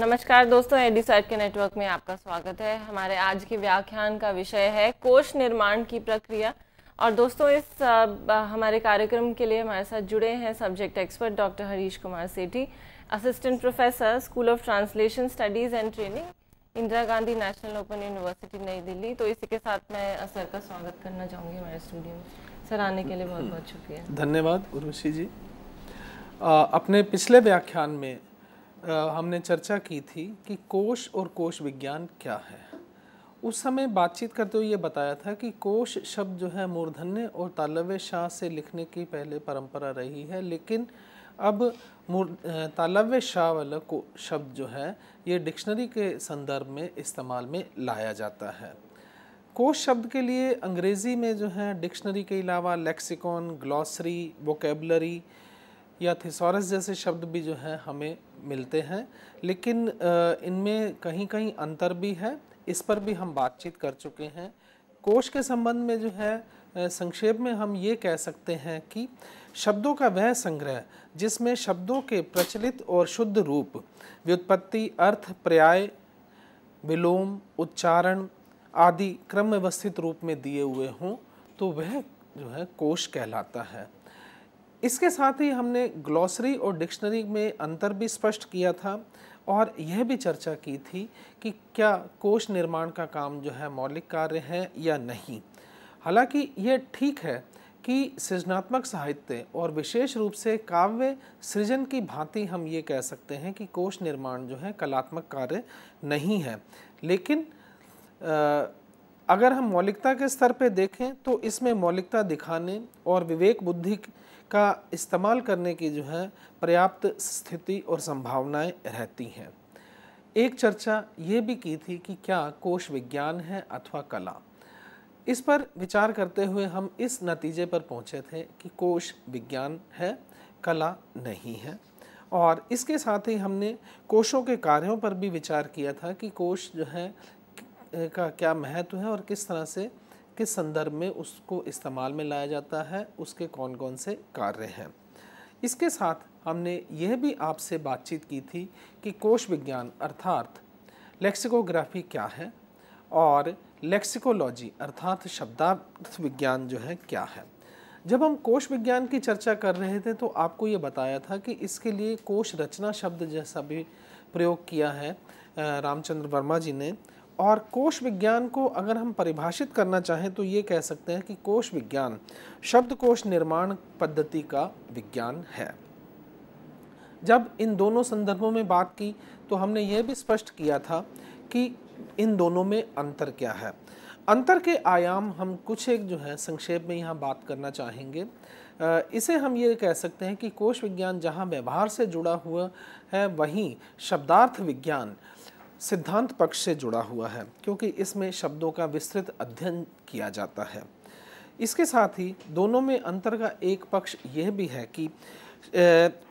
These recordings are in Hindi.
नमस्कार दोस्तों एडी के नेटवर्क में आपका स्वागत है हमारे आज के व्याख्यान का विषय है कोष निर्माण की प्रक्रिया और दोस्तों इस हमारे कार्यक्रम के लिए हमारे साथ जुड़े हैं subject expert doctor Harish Kumar Sethi assistant professor school of translation studies and training Indira Gandhi national open university New Delhi तो इसी के साथ मैं सर का स्वागत करना चाहूँगी हमारे स्टूडियो में सर आने के लिए बहुत बहुत शुक्रिया धन्यवाद उर्वशी जी आ, अपने पिछले व्याख्यान में हमने चर्चा की थी कि कोश और कोश विज्ञान क्या है उस समय बातचीत करते हुए ये बताया था कि कोश शब्द जो है मूर्धन्य और तालव्य शाह से लिखने की पहले परंपरा रही है लेकिन अब मूर् तालव्य शाह वाला को शब्द जो है ये डिक्शनरी के संदर्भ में इस्तेमाल में लाया जाता है कोश शब्द के लिए अंग्रेज़ी में जो है डिक्शनरी के अलावा लेक्सिकॉन ग्लॉसरी वोकेबलरी या थिसोरस जैसे शब्द भी जो है हमें मिलते हैं लेकिन इनमें कहीं कहीं अंतर भी है इस पर भी हम बातचीत कर चुके हैं कोश के संबंध में जो है संक्षेप में हम ये कह सकते हैं कि शब्दों का वह संग्रह जिसमें शब्दों के प्रचलित और शुद्ध रूप व्युत्पत्ति अर्थ पर्याय विलोम उच्चारण आदि क्रम व्यवस्थित रूप में दिए हुए हों तो वह जो है कोश कहलाता है इसके साथ ही हमने ग्लॉसरी और डिक्शनरी में अंतर भी स्पष्ट किया था और यह भी चर्चा की थी कि क्या कोश निर्माण का काम जो है मौलिक कार्य है या नहीं हालांकि यह ठीक है कि सृजनात्मक साहित्य और विशेष रूप से काव्य सृजन की भांति हम ये कह सकते हैं कि कोश निर्माण जो है कलात्मक कार्य नहीं है लेकिन आ, अगर हम मौलिकता के स्तर पर देखें तो इसमें मौलिकता दिखाने और विवेक बुद्धि का इस्तेमाल करने की जो है पर्याप्त स्थिति और संभावनाएं रहती हैं एक चर्चा ये भी की थी कि क्या कोश विज्ञान है अथवा कला इस पर विचार करते हुए हम इस नतीजे पर पहुँचे थे कि कोश विज्ञान है कला नहीं है और इसके साथ ही हमने कोशों के कार्यों पर भी विचार किया था कि कोश जो है का क्या महत्व है और किस तरह से किस संदर्भ में उसको इस्तेमाल में लाया जाता है उसके कौन कौन से कार्य हैं इसके साथ हमने यह भी आपसे बातचीत की थी कि कोश विज्ञान अर्थात लेक्सिकोग्राफी क्या है और लेक्सिकोलॉजी अर्थात शब्दार्थ विज्ञान जो है क्या है जब हम कोश विज्ञान की चर्चा कर रहे थे तो आपको ये बताया था कि इसके लिए कोश रचना शब्द जैसा भी प्रयोग किया है रामचंद्र वर्मा जी ने और कोश विज्ञान को अगर हम परिभाषित करना चाहें तो ये कह सकते हैं कि कोश विज्ञान शब्दकोश निर्माण पद्धति का विज्ञान है जब इन दोनों संदर्भों में बात की तो हमने ये भी स्पष्ट किया था कि इन दोनों में अंतर क्या है अंतर के आयाम हम कुछ एक जो है संक्षेप में यहाँ बात करना चाहेंगे इसे हम ये कह सकते हैं कि कोश विज्ञान जहाँ व्यवहार से जुड़ा हुआ है वहीं शब्दार्थ विज्ञान सिद्धांत पक्ष से जुड़ा हुआ है क्योंकि इसमें शब्दों का विस्तृत अध्ययन किया जाता है इसके साथ ही दोनों में अंतर का एक पक्ष यह भी है कि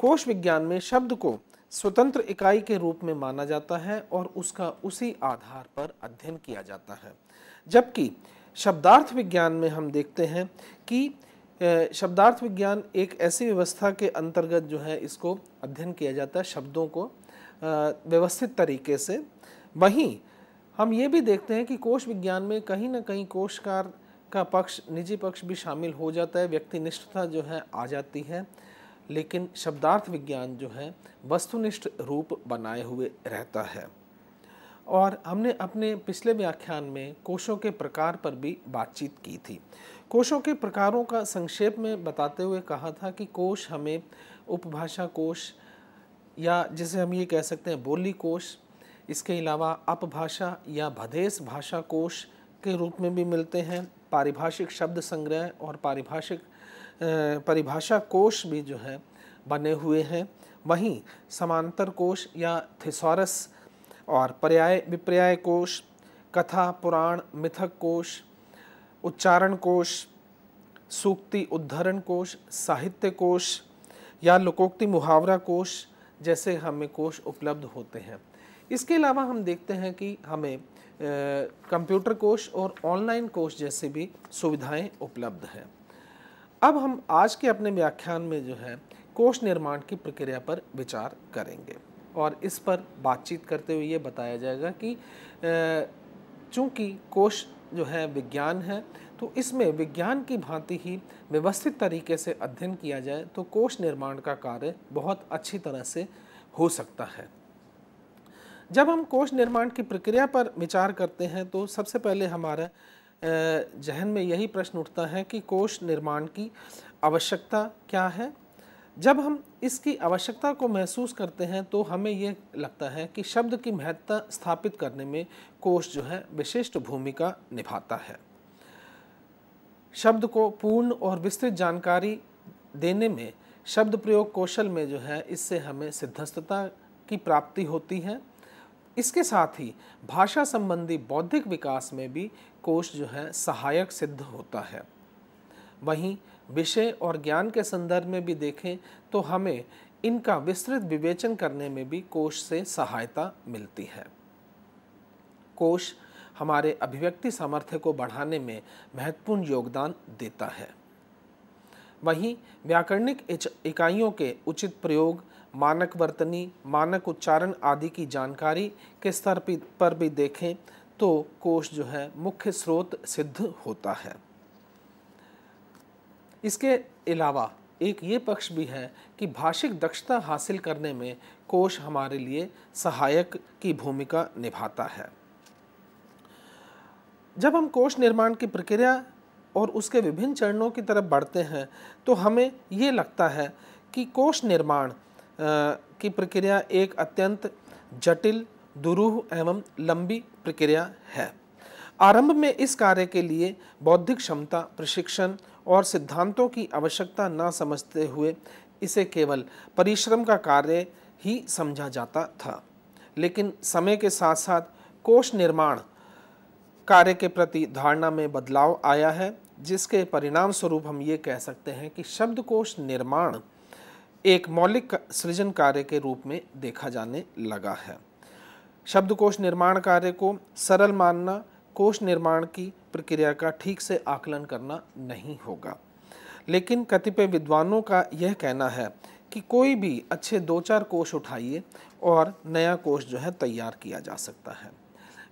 कोश विज्ञान में शब्द को स्वतंत्र इकाई के रूप में माना जाता है और उसका उसी आधार पर अध्ययन किया जाता है जबकि शब्दार्थ विज्ञान में हम देखते हैं कि शब्दार्थ विज्ञान एक ऐसी व्यवस्था के अंतर्गत जो है इसको अध्ययन किया जाता है शब्दों को व्यवस्थित तरीके से वहीं हम ये भी देखते हैं कि कोश विज्ञान में कहीं ना कहीं कोशकार का पक्ष निजी पक्ष भी शामिल हो जाता है व्यक्तिनिष्ठता जो है आ जाती है लेकिन शब्दार्थ विज्ञान जो है वस्तुनिष्ठ रूप बनाए हुए रहता है और हमने अपने पिछले व्याख्यान में कोशों के प्रकार पर भी बातचीत की थी कोशों के प्रकारों का संक्षेप में बताते हुए कहा था कि कोश हमें उपभाषा कोश या जिसे हम ये कह सकते हैं बोली कोश इसके अलावा अपभाषा या भदेस भाषा कोश के रूप में भी मिलते हैं पारिभाषिक शब्द संग्रह और पारिभाषिक परिभाषा कोश भी जो है बने हुए हैं वहीं समांतर कोश या थिसोरस और पर्याय विपर्याय कोश कथा पुराण मिथक कोश उच्चारण कोश सूक्ति उद्धरण कोश साहित्य कोश या लोकोक्ति मुहावरा कोश जैसे हमें कोश उपलब्ध होते हैं इसके अलावा हम देखते हैं कि हमें कंप्यूटर कोर्स और ऑनलाइन कोर्स जैसे भी सुविधाएं उपलब्ध हैं अब हम आज के अपने व्याख्यान में जो है कोष निर्माण की प्रक्रिया पर विचार करेंगे और इस पर बातचीत करते हुए ये बताया जाएगा कि चूंकि कोष जो है विज्ञान है तो इसमें विज्ञान की भांति ही व्यवस्थित तरीके से अध्ययन किया जाए तो कोष निर्माण का कार्य बहुत अच्छी तरह से हो सकता है जब हम कोष निर्माण की प्रक्रिया पर विचार करते हैं तो सबसे पहले हमारे जहन में यही प्रश्न उठता है कि कोष निर्माण की आवश्यकता क्या है जब हम इसकी आवश्यकता को महसूस करते हैं तो हमें यह लगता है कि शब्द की महत्ता स्थापित करने में कोष जो है विशिष्ट भूमिका निभाता है शब्द को पूर्ण और विस्तृत जानकारी देने में शब्द प्रयोग कौशल में जो है इससे हमें सिद्धस्थता की प्राप्ति होती है इसके साथ ही भाषा संबंधी बौद्धिक विकास में भी कोष जो है सहायक सिद्ध होता है वहीं विषय और ज्ञान के संदर्भ में भी देखें तो हमें इनका विस्तृत विवेचन करने में भी कोष से सहायता मिलती है कोष हमारे अभिव्यक्ति सामर्थ्य को बढ़ाने में महत्वपूर्ण योगदान देता है वहीं व्याकरणिक इकाइयों के उचित प्रयोग मानक वर्तनी मानक उच्चारण आदि की जानकारी के स्तर पर भी देखें तो कोश जो है मुख्य स्रोत सिद्ध होता है इसके अलावा एक ये पक्ष भी है कि भाषिक दक्षता हासिल करने में कोश हमारे लिए सहायक की भूमिका निभाता है जब हम कोश निर्माण की प्रक्रिया और उसके विभिन्न चरणों की तरफ बढ़ते हैं तो हमें ये लगता है कि कोश निर्माण की प्रक्रिया एक अत्यंत जटिल दुरूह एवं लंबी प्रक्रिया है आरंभ में इस कार्य के लिए बौद्धिक क्षमता प्रशिक्षण और सिद्धांतों की आवश्यकता न समझते हुए इसे केवल परिश्रम का कार्य ही समझा जाता था लेकिन समय के साथ साथ कोष निर्माण कार्य के प्रति धारणा में बदलाव आया है जिसके परिणाम स्वरूप हम ये कह सकते हैं कि शब्दकोश निर्माण एक मौलिक सृजन कार्य के रूप में देखा जाने लगा है शब्दकोश निर्माण कार्य को सरल मानना कोश निर्माण की प्रक्रिया का ठीक से आकलन करना नहीं होगा लेकिन कतिपय विद्वानों का यह कहना है कि कोई भी अच्छे दो चार कोश उठाइए और नया कोश जो है तैयार किया जा सकता है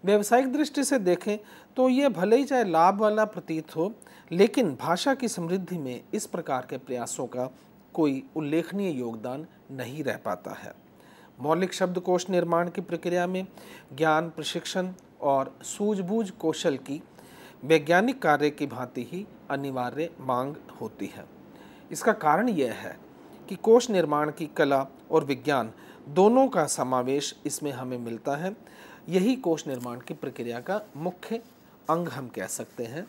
व्यावसायिक दृष्टि से देखें तो ये भले ही चाहे लाभ वाला प्रतीत हो लेकिन भाषा की समृद्धि में इस प्रकार के प्रयासों का कोई उल्लेखनीय योगदान नहीं रह पाता है मौलिक शब्दकोश निर्माण की प्रक्रिया में ज्ञान प्रशिक्षण और सूझबूझ कौशल की वैज्ञानिक कार्य की भांति ही अनिवार्य मांग होती है इसका कारण यह है कि कोश निर्माण की कला और विज्ञान दोनों का समावेश इसमें हमें मिलता है यही कोश निर्माण की प्रक्रिया का मुख्य अंग हम कह सकते हैं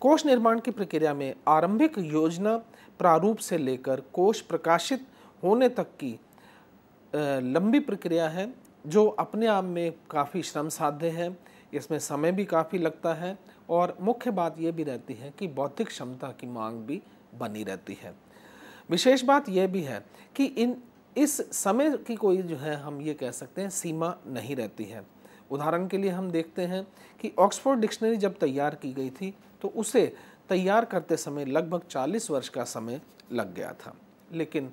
कोश निर्माण की प्रक्रिया में आरंभिक योजना प्रारूप से लेकर कोश प्रकाशित होने तक की लंबी प्रक्रिया है जो अपने आप में काफ़ी श्रम साध्य है इसमें समय भी काफ़ी लगता है और मुख्य बात यह भी रहती है कि बौद्धिक क्षमता की मांग भी बनी रहती है विशेष बात यह भी है कि इन इस समय की कोई जो है हम ये कह सकते हैं सीमा नहीं रहती है उदाहरण के लिए हम देखते हैं कि ऑक्सफोर्ड डिक्शनरी जब तैयार की गई थी तो उसे तैयार करते समय लगभग 40 वर्ष का समय लग गया था लेकिन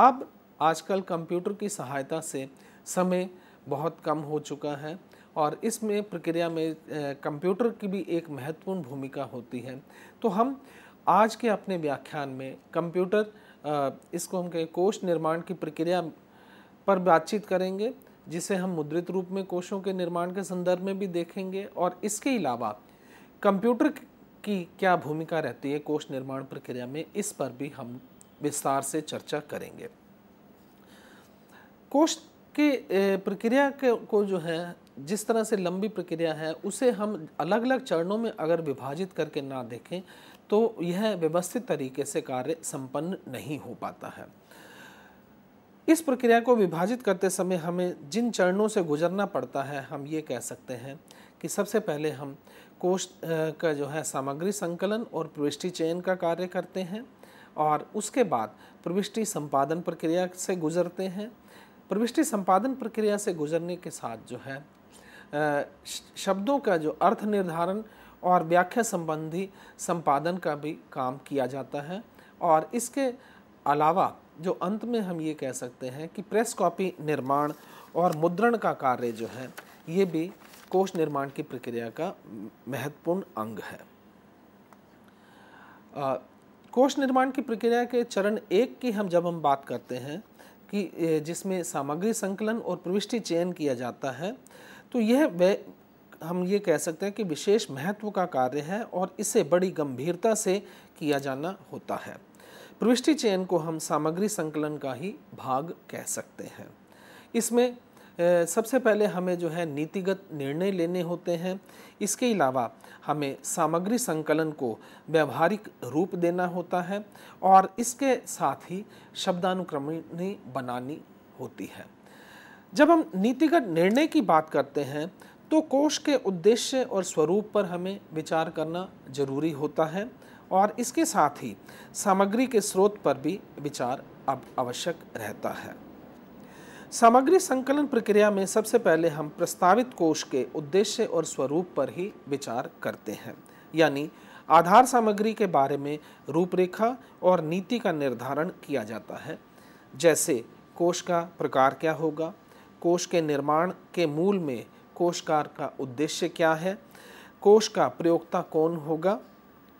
अब आजकल कंप्यूटर की सहायता से समय बहुत कम हो चुका है और इसमें प्रक्रिया में कंप्यूटर की भी एक महत्वपूर्ण भूमिका होती है तो हम आज के अपने व्याख्यान में कंप्यूटर इसको हम कहें कोष निर्माण की प्रक्रिया पर बातचीत करेंगे जिसे हम मुद्रित रूप में कोशों के निर्माण के संदर्भ में भी देखेंगे और इसके अलावा कंप्यूटर की क्या भूमिका रहती है कोष निर्माण प्रक्रिया में इस पर भी हम विस्तार से चर्चा करेंगे कोष के प्रक्रिया के को जो है जिस तरह से लंबी प्रक्रिया है उसे हम अलग अलग चरणों में अगर विभाजित करके ना देखें तो यह व्यवस्थित तरीके से कार्य संपन्न नहीं हो पाता है इस प्रक्रिया को विभाजित करते समय हमें जिन चरणों से गुजरना पड़ता है हम ये कह सकते हैं कि सबसे पहले हम कोष का जो है सामग्री संकलन और प्रविष्टि चयन का कार्य करते हैं और उसके बाद प्रविष्टि संपादन प्रक्रिया से गुजरते हैं प्रविष्टि संपादन प्रक्रिया से गुजरने के साथ जो है शब्दों का जो अर्थ निर्धारण और व्याख्या संबंधी संपादन का भी काम किया जाता है और इसके अलावा जो अंत में हम ये कह सकते हैं कि प्रेस कॉपी निर्माण और मुद्रण का कार्य जो है ये भी कोष निर्माण की प्रक्रिया का महत्वपूर्ण अंग है कोष निर्माण की प्रक्रिया के चरण एक की हम जब हम बात करते हैं कि जिसमें सामग्री संकलन और प्रविष्टि चयन किया जाता है तो यह वे हम ये कह सकते हैं कि विशेष महत्व का कार्य है और इसे बड़ी गंभीरता से किया जाना होता है प्रविष्टि चयन को हम सामग्री संकलन का ही भाग कह सकते हैं इसमें सबसे पहले हमें जो है नीतिगत निर्णय लेने होते हैं इसके अलावा हमें सामग्री संकलन को व्यवहारिक रूप देना होता है और इसके साथ ही शब्दानुक्रमणी बनानी होती है जब हम नीतिगत निर्णय की बात करते हैं तो कोष के उद्देश्य और स्वरूप पर हमें विचार करना जरूरी होता है और इसके साथ ही सामग्री के स्रोत पर भी विचार अब आवश्यक रहता है सामग्री संकलन प्रक्रिया में सबसे पहले हम प्रस्तावित कोष के उद्देश्य और स्वरूप पर ही विचार करते हैं यानी आधार सामग्री के बारे में रूपरेखा और नीति का निर्धारण किया जाता है जैसे कोष का प्रकार क्या होगा कोष के निर्माण के मूल में कोशकार का उद्देश्य क्या है कोश का प्रयोगता कौन होगा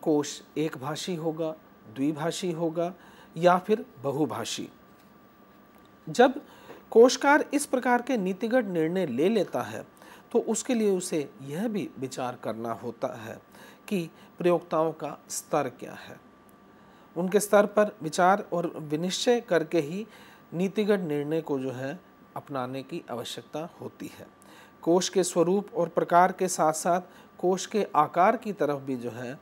कोश एक भाषी होगा द्विभाषी होगा या फिर बहुभाषी जब कोशकार इस प्रकार के नीतिगत निर्णय ले लेता है तो उसके लिए उसे यह भी विचार करना होता है कि प्रयोक्ताओं का स्तर क्या है उनके स्तर पर विचार और विनिश्चय करके ही नीतिगत निर्णय को जो है अपनाने की आवश्यकता होती है कोश के स्वरूप और प्रकार के साथ साथ कोश के आकार की तरफ भी जो है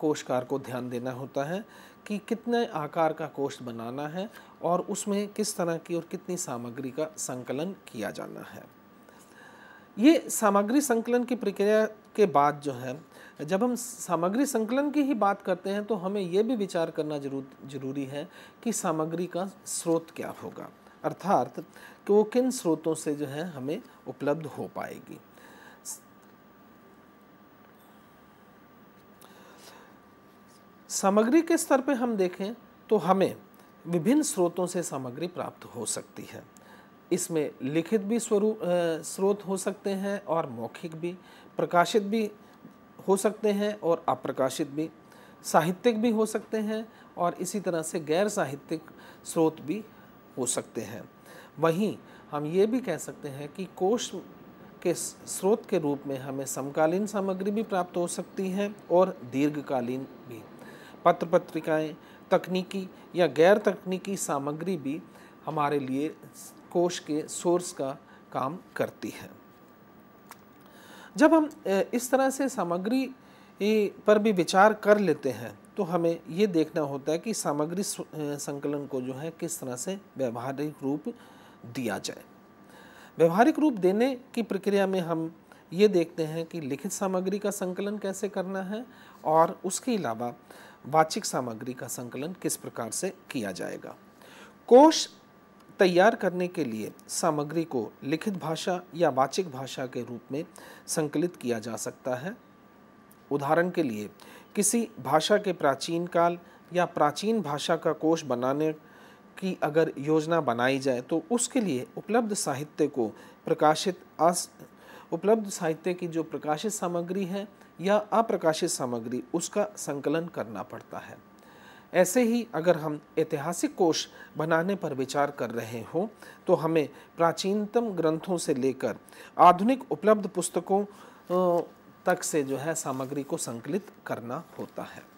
कोशकार को ध्यान देना होता है कि कितने आकार का कोष बनाना है और उसमें किस तरह की और कितनी सामग्री का संकलन किया जाना है ये सामग्री संकलन की प्रक्रिया के बाद जो है जब हम सामग्री संकलन की ही बात करते हैं तो हमें यह भी विचार करना जरूर जरूरी है कि सामग्री का स्रोत क्या होगा अर्थात कि वो किन स्रोतों से जो है हमें उपलब्ध हो पाएगी सामग्री के स्तर पे हम देखें तो हमें विभिन्न स्रोतों से सामग्री प्राप्त हो सकती है इसमें लिखित भी स्वरूप स्रोत हो सकते हैं और मौखिक भी प्रकाशित भी हो सकते हैं और अप्रकाशित भी साहित्यिक भी हो सकते हैं और इसी तरह से गैर साहित्यिक स्रोत भी हो सकते हैं वहीं हम ये भी कह सकते हैं कि कोश के स्रोत के रूप में हमें समकालीन सामग्री भी प्राप्त हो सकती है और दीर्घकालीन भी पत्र पत्रिकाएं तकनीकी या गैर तकनीकी सामग्री भी हमारे लिए कोष के सोर्स का काम करती है जब हम इस तरह से सामग्री पर भी विचार कर लेते हैं तो हमें ये देखना होता है कि सामग्री संकलन को जो है किस तरह से व्यवहारिक रूप दिया जाए व्यवहारिक रूप देने की प्रक्रिया में हम ये देखते हैं कि लिखित सामग्री का संकलन कैसे करना है और उसके अलावा वाचिक सामग्री का संकलन किस प्रकार से किया जाएगा कोश तैयार करने के लिए सामग्री को लिखित भाषा या वाचिक भाषा के रूप में संकलित किया जा सकता है उदाहरण के लिए किसी भाषा के प्राचीन काल या प्राचीन भाषा का कोश बनाने की अगर योजना बनाई जाए तो उसके लिए उपलब्ध साहित्य को प्रकाशित उपलब्ध साहित्य की जो प्रकाशित सामग्री है या अप्रकाशित सामग्री उसका संकलन करना पड़ता है ऐसे ही अगर हम ऐतिहासिक कोश बनाने पर विचार कर रहे हों तो हमें प्राचीनतम ग्रंथों से लेकर आधुनिक उपलब्ध पुस्तकों तक से जो है सामग्री को संकलित करना होता है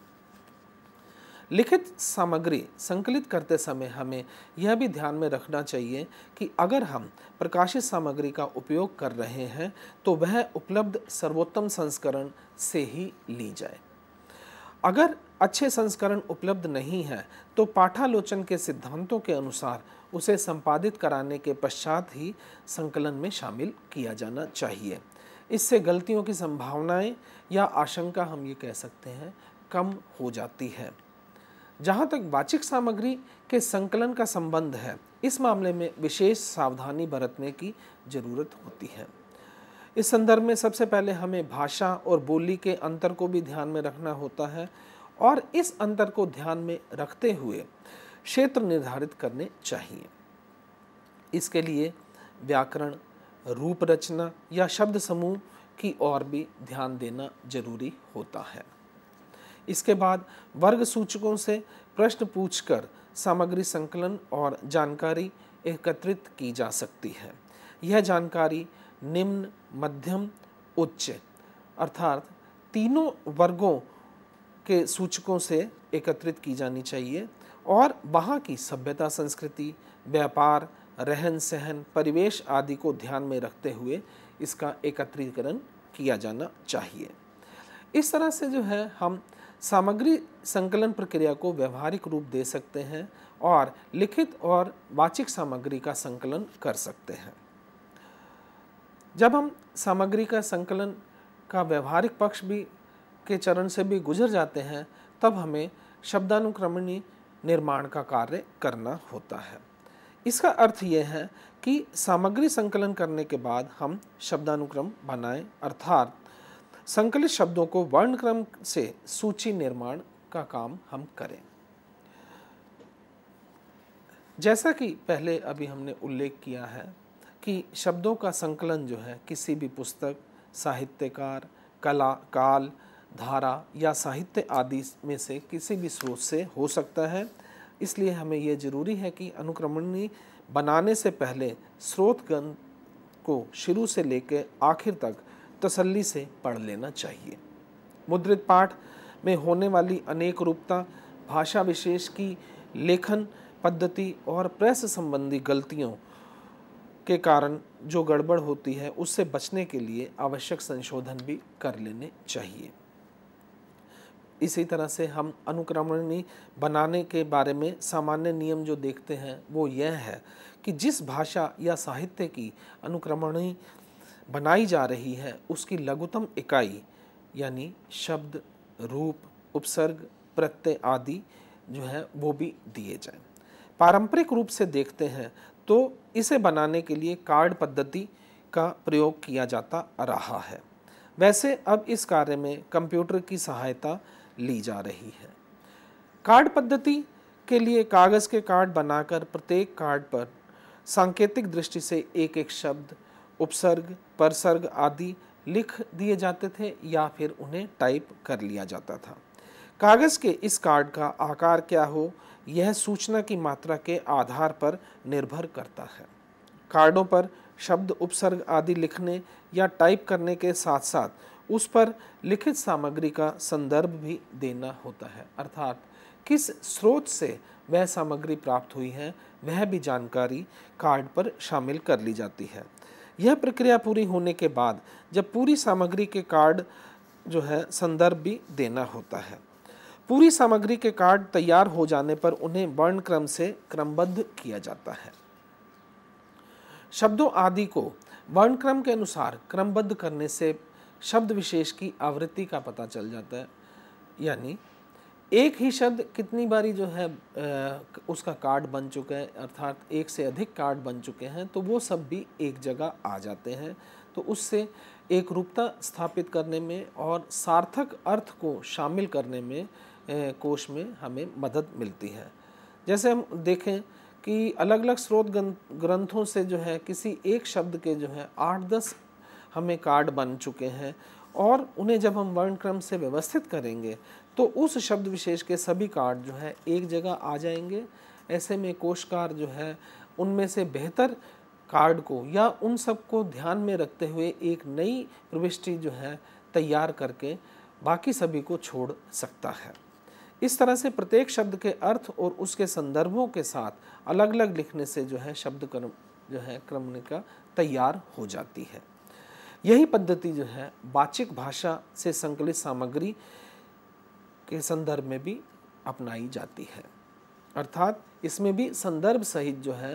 लिखित सामग्री संकलित करते समय हमें यह भी ध्यान में रखना चाहिए कि अगर हम प्रकाशित सामग्री का उपयोग कर रहे हैं तो वह उपलब्ध सर्वोत्तम संस्करण से ही ली जाए अगर अच्छे संस्करण उपलब्ध नहीं है तो पाठालोचन के सिद्धांतों के अनुसार उसे संपादित कराने के पश्चात ही संकलन में शामिल किया जाना चाहिए इससे गलतियों की संभावनाएं या आशंका हम ये कह सकते हैं कम हो जाती है जहाँ तक वाचिक सामग्री के संकलन का संबंध है इस मामले में विशेष सावधानी बरतने की जरूरत होती है इस संदर्भ में सबसे पहले हमें भाषा और बोली के अंतर को भी ध्यान में रखना होता है और इस अंतर को ध्यान में रखते हुए क्षेत्र निर्धारित करने चाहिए इसके लिए व्याकरण रूप रचना या शब्द समूह की ओर भी ध्यान देना जरूरी होता है इसके बाद वर्ग सूचकों से प्रश्न पूछकर सामग्री संकलन और जानकारी एकत्रित की जा सकती है यह जानकारी निम्न मध्यम उच्च अर्थात तीनों वर्गों के सूचकों से एकत्रित की जानी चाहिए और वहाँ की सभ्यता संस्कृति व्यापार रहन सहन परिवेश आदि को ध्यान में रखते हुए इसका एकत्रीकरण किया जाना चाहिए इस तरह से जो है हम सामग्री संकलन प्रक्रिया को व्यवहारिक रूप दे सकते हैं और लिखित और वाचिक सामग्री का संकलन कर सकते हैं जब हम सामग्री का संकलन का व्यवहारिक पक्ष भी के चरण से भी गुजर जाते हैं तब हमें शब्दानुक्रमणी निर्माण का कार्य करना होता है इसका अर्थ यह है कि सामग्री संकलन करने के बाद हम शब्दानुक्रम बनाएं अर्थात संकलित शब्दों को वर्ण क्रम से सूची निर्माण का काम हम करें जैसा कि पहले अभी हमने उल्लेख किया है कि शब्दों का संकलन जो है किसी भी पुस्तक साहित्यकार कला काल धारा या साहित्य आदि में से किसी भी स्रोत से हो सकता है इसलिए हमें यह जरूरी है कि अनुक्रमणी बनाने से पहले स्रोतगण को शुरू से लेकर आखिर तक तसल्ली से पढ़ लेना चाहिए मुद्रित पाठ में होने वाली अनेक रूपता भाषा विशेष की लेखन पद्धति और प्रेस संबंधी गलतियों के कारण जो गड़बड़ होती है उससे बचने के लिए आवश्यक संशोधन भी कर लेने चाहिए इसी तरह से हम अनुक्रमणी बनाने के बारे में सामान्य नियम जो देखते हैं वो यह है कि जिस भाषा या साहित्य की अनुक्रमणी बनाई जा रही है उसकी लघुतम इकाई यानी शब्द रूप उपसर्ग प्रत्यय आदि जो है वो भी दिए जाए पारंपरिक रूप से देखते हैं तो इसे बनाने के लिए कार्ड पद्धति का प्रयोग किया जाता रहा है वैसे अब इस कार्य में कंप्यूटर की सहायता ली जा रही है कार्ड पद्धति के लिए कागज़ के कार्ड बनाकर प्रत्येक कार्ड पर सांकेतिक दृष्टि से एक एक शब्द उपसर्ग परसर्ग आदि लिख दिए जाते थे या फिर उन्हें टाइप कर लिया जाता था कागज़ के इस कार्ड का आकार क्या हो यह सूचना की मात्रा के आधार पर निर्भर करता है कार्डों पर शब्द उपसर्ग आदि लिखने या टाइप करने के साथ साथ उस पर लिखित सामग्री का संदर्भ भी देना होता है अर्थात किस स्रोत से वह सामग्री प्राप्त हुई है वह भी जानकारी कार्ड पर शामिल कर ली जाती है यह प्रक्रिया पूरी होने के बाद जब पूरी सामग्री के कार्ड जो है संदर्भ भी देना होता है पूरी सामग्री के कार्ड तैयार हो जाने पर उन्हें वर्ण क्रम से क्रमबद्ध किया जाता है शब्दों आदि को वर्ण क्रम के अनुसार क्रमबद्ध करने से शब्द विशेष की आवृत्ति का पता चल जाता है यानी एक ही शब्द कितनी बारी जो है उसका कार्ड बन चुका है अर्थात एक से अधिक कार्ड बन चुके हैं तो वो सब भी एक जगह आ जाते हैं तो उससे एक रूपता स्थापित करने में और सार्थक अर्थ को शामिल करने में कोश में हमें मदद मिलती है जैसे हम देखें कि अलग अलग स्रोत ग्रंथों से जो है किसी एक शब्द के जो है आठ दस हमें कार्ड बन चुके हैं और उन्हें जब हम वर्णक्रम से व्यवस्थित करेंगे तो उस शब्द विशेष के सभी कार्ड जो है एक जगह आ जाएंगे ऐसे में कोशकार जो है उनमें से बेहतर कार्ड को या उन सब को ध्यान में रखते हुए एक नई प्रविष्टि जो है तैयार करके बाकी सभी को छोड़ सकता है इस तरह से प्रत्येक शब्द के अर्थ और उसके संदर्भों के साथ अलग अलग लिखने से जो है शब्द क्रम जो है क्रम का तैयार हो जाती है यही पद्धति जो है वाचिक भाषा से संकलित सामग्री के संदर्भ में भी अपनाई जाती है अर्थात इसमें भी संदर्भ सहित जो है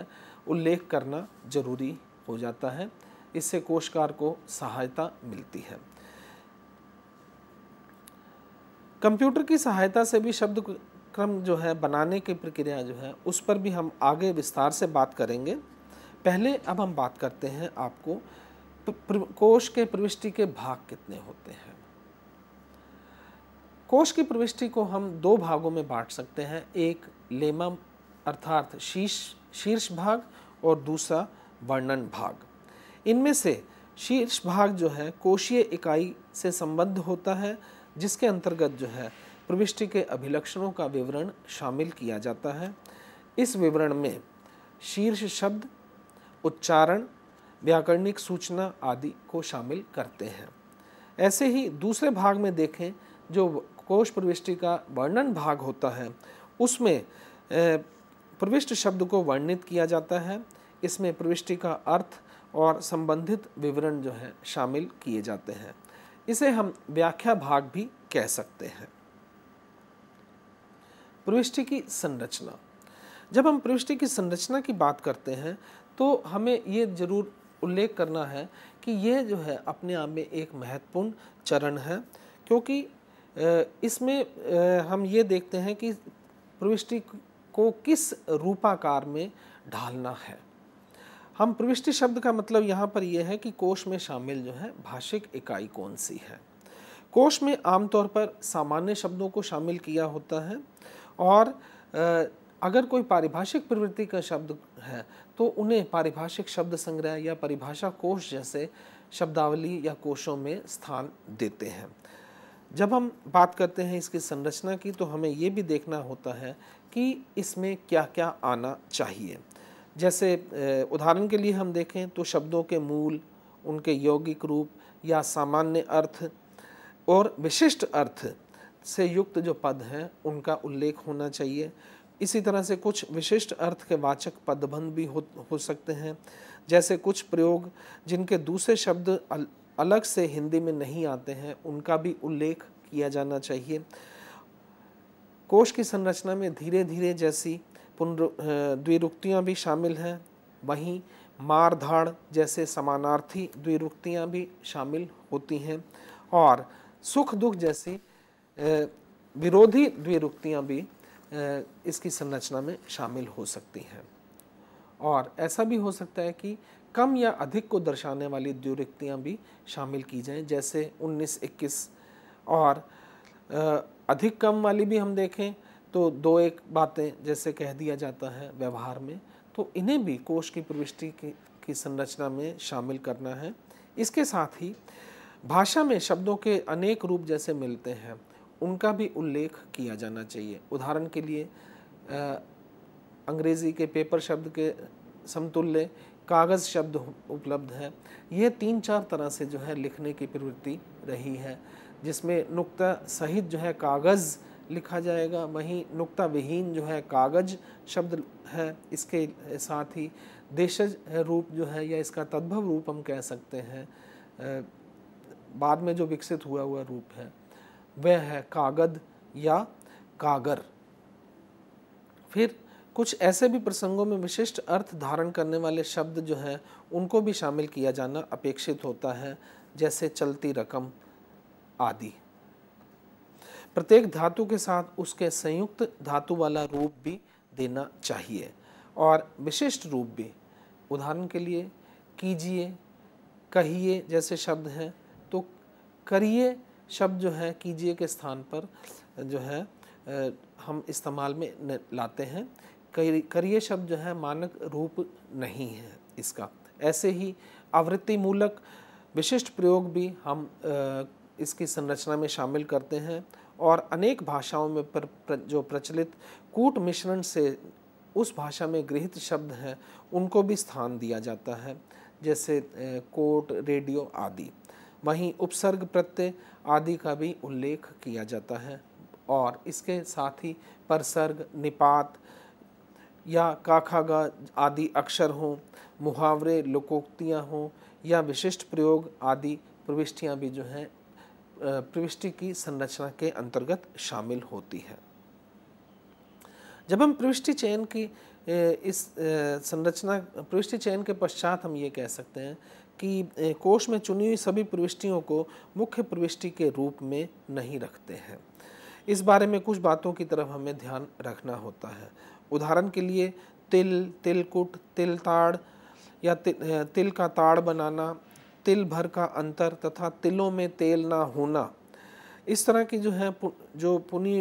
उल्लेख करना जरूरी हो जाता है इससे कोशकार को सहायता मिलती है कंप्यूटर की सहायता से भी शब्द क्रम जो है बनाने की प्रक्रिया जो है उस पर भी हम आगे विस्तार से बात करेंगे पहले अब हम बात करते हैं आपको कोश के प्रविष्टि के भाग कितने होते हैं कोश की प्रविष्टि को हम दो भागों में बांट सकते हैं एक लेमम अर्थात शीर्ष शीर्ष भाग और दूसरा वर्णन भाग इनमें से शीर्ष भाग जो है कोशीय इकाई से संबद्ध होता है जिसके अंतर्गत जो है प्रविष्टि के अभिलक्षणों का विवरण शामिल किया जाता है इस विवरण में शीर्ष शब्द उच्चारण व्याकरणिक सूचना आदि को शामिल करते हैं ऐसे ही दूसरे भाग में देखें जो कोश प्रविष्टि का वर्णन भाग होता है उसमें प्रविष्ट शब्द को वर्णित किया जाता है इसमें प्रविष्टि का अर्थ और संबंधित विवरण जो है शामिल किए जाते हैं इसे हम व्याख्या भाग भी कह सकते हैं प्रविष्टि की संरचना जब हम प्रविष्टि की संरचना की बात करते हैं तो हमें ये जरूर उल्लेख करना है कि ये जो है अपने आप में एक महत्वपूर्ण चरण है क्योंकि इसमें हम ये देखते हैं कि प्रविष्टि को किस रूपाकार में ढालना है हम प्रविष्टि शब्द का मतलब यहाँ पर यह है कि कोश में शामिल जो है भाषिक इकाई कौन सी है कोश में आमतौर पर सामान्य शब्दों को शामिल किया होता है और अगर कोई पारिभाषिक प्रवृत्ति का शब्द है तो उन्हें पारिभाषिक शब्द संग्रह या परिभाषा कोश जैसे शब्दावली या कोशों में स्थान देते हैं जब हम बात करते हैं इसकी संरचना की तो हमें ये भी देखना होता है कि इसमें क्या क्या आना चाहिए जैसे उदाहरण के लिए हम देखें तो शब्दों के मूल उनके यौगिक रूप या सामान्य अर्थ और विशिष्ट अर्थ से युक्त जो पद हैं उनका उल्लेख होना चाहिए इसी तरह से कुछ विशिष्ट अर्थ के वाचक पदबंध भी हो हो सकते हैं जैसे कुछ प्रयोग जिनके दूसरे शब्द अलग से हिंदी में नहीं आते हैं उनका भी उल्लेख किया जाना चाहिए कोश की संरचना में धीरे धीरे जैसी पुनरु द्विरुक्तियाँ भी शामिल हैं वहीं मार धाड़ जैसे समानार्थी द्विरुक्तियाँ भी शामिल होती हैं और सुख दुख जैसी विरोधी द्विरुक्तियाँ भी इसकी संरचना में शामिल हो सकती हैं और ऐसा भी हो सकता है कि कम या अधिक को दर्शाने वाली द्व्युरिक्तियाँ भी शामिल की जाएं जैसे 19, 21 और अधिक कम वाली भी हम देखें तो दो एक बातें जैसे कह दिया जाता है व्यवहार में तो इन्हें भी कोष की प्रविष्टि की, की संरचना में शामिल करना है इसके साथ ही भाषा में शब्दों के अनेक रूप जैसे मिलते हैं उनका भी उल्लेख किया जाना चाहिए उदाहरण के लिए अंग्रेज़ी के पेपर शब्द के समतुल्य कागज़ शब्द उपलब्ध है यह तीन चार तरह से जो है लिखने की प्रवृत्ति रही है जिसमें नुक्ता सहित जो है कागज़ लिखा जाएगा वहीं नुक्ता विहीन जो है कागज शब्द है इसके साथ ही देशज रूप जो है या इसका तद्भव रूप हम कह सकते हैं बाद में जो विकसित हुआ हुआ रूप है वह है कागद या कागर फिर कुछ ऐसे भी प्रसंगों में विशिष्ट अर्थ धारण करने वाले शब्द जो हैं उनको भी शामिल किया जाना अपेक्षित होता है जैसे चलती रकम आदि प्रत्येक धातु के साथ उसके संयुक्त धातु वाला रूप भी देना चाहिए और विशिष्ट रूप भी उदाहरण के लिए कीजिए कहिए जैसे शब्द हैं तो करिए शब्द जो है कीजिए के स्थान पर जो है हम इस्तेमाल में लाते हैं करिय शब्द जो है मानक रूप नहीं है इसका ऐसे ही आवृत्ति मूलक विशिष्ट प्रयोग भी हम इसकी संरचना में शामिल करते हैं और अनेक भाषाओं में पर जो प्रचलित कूट मिश्रण से उस भाषा में गृहित शब्द हैं उनको भी स्थान दिया जाता है जैसे कोट रेडियो आदि वहीं उपसर्ग प्रत्यय आदि का भी उल्लेख किया जाता है और इसके साथ ही परसर्ग निपात या काखागा आदि अक्षर हों मुहावरे लोकोक्तियाँ हों या विशिष्ट प्रयोग आदि प्रविष्टियाँ भी जो हैं प्रविष्टि की संरचना के अंतर्गत शामिल होती है जब हम प्रविष्टि चयन की इस संरचना प्रविष्टि चयन के पश्चात हम ये कह सकते हैं कि कोष में चुनी हुई सभी प्रविष्टियों को मुख्य प्रविष्टि के रूप में नहीं रखते हैं इस बारे में कुछ बातों की तरफ हमें ध्यान रखना होता है उदाहरण के लिए तिल तिलकुट तिल ताड़ या ति, तिल का ताड़ बनाना तिल भर का अंतर तथा तिलों में तेल ना होना इस तरह की जो है जो पुनी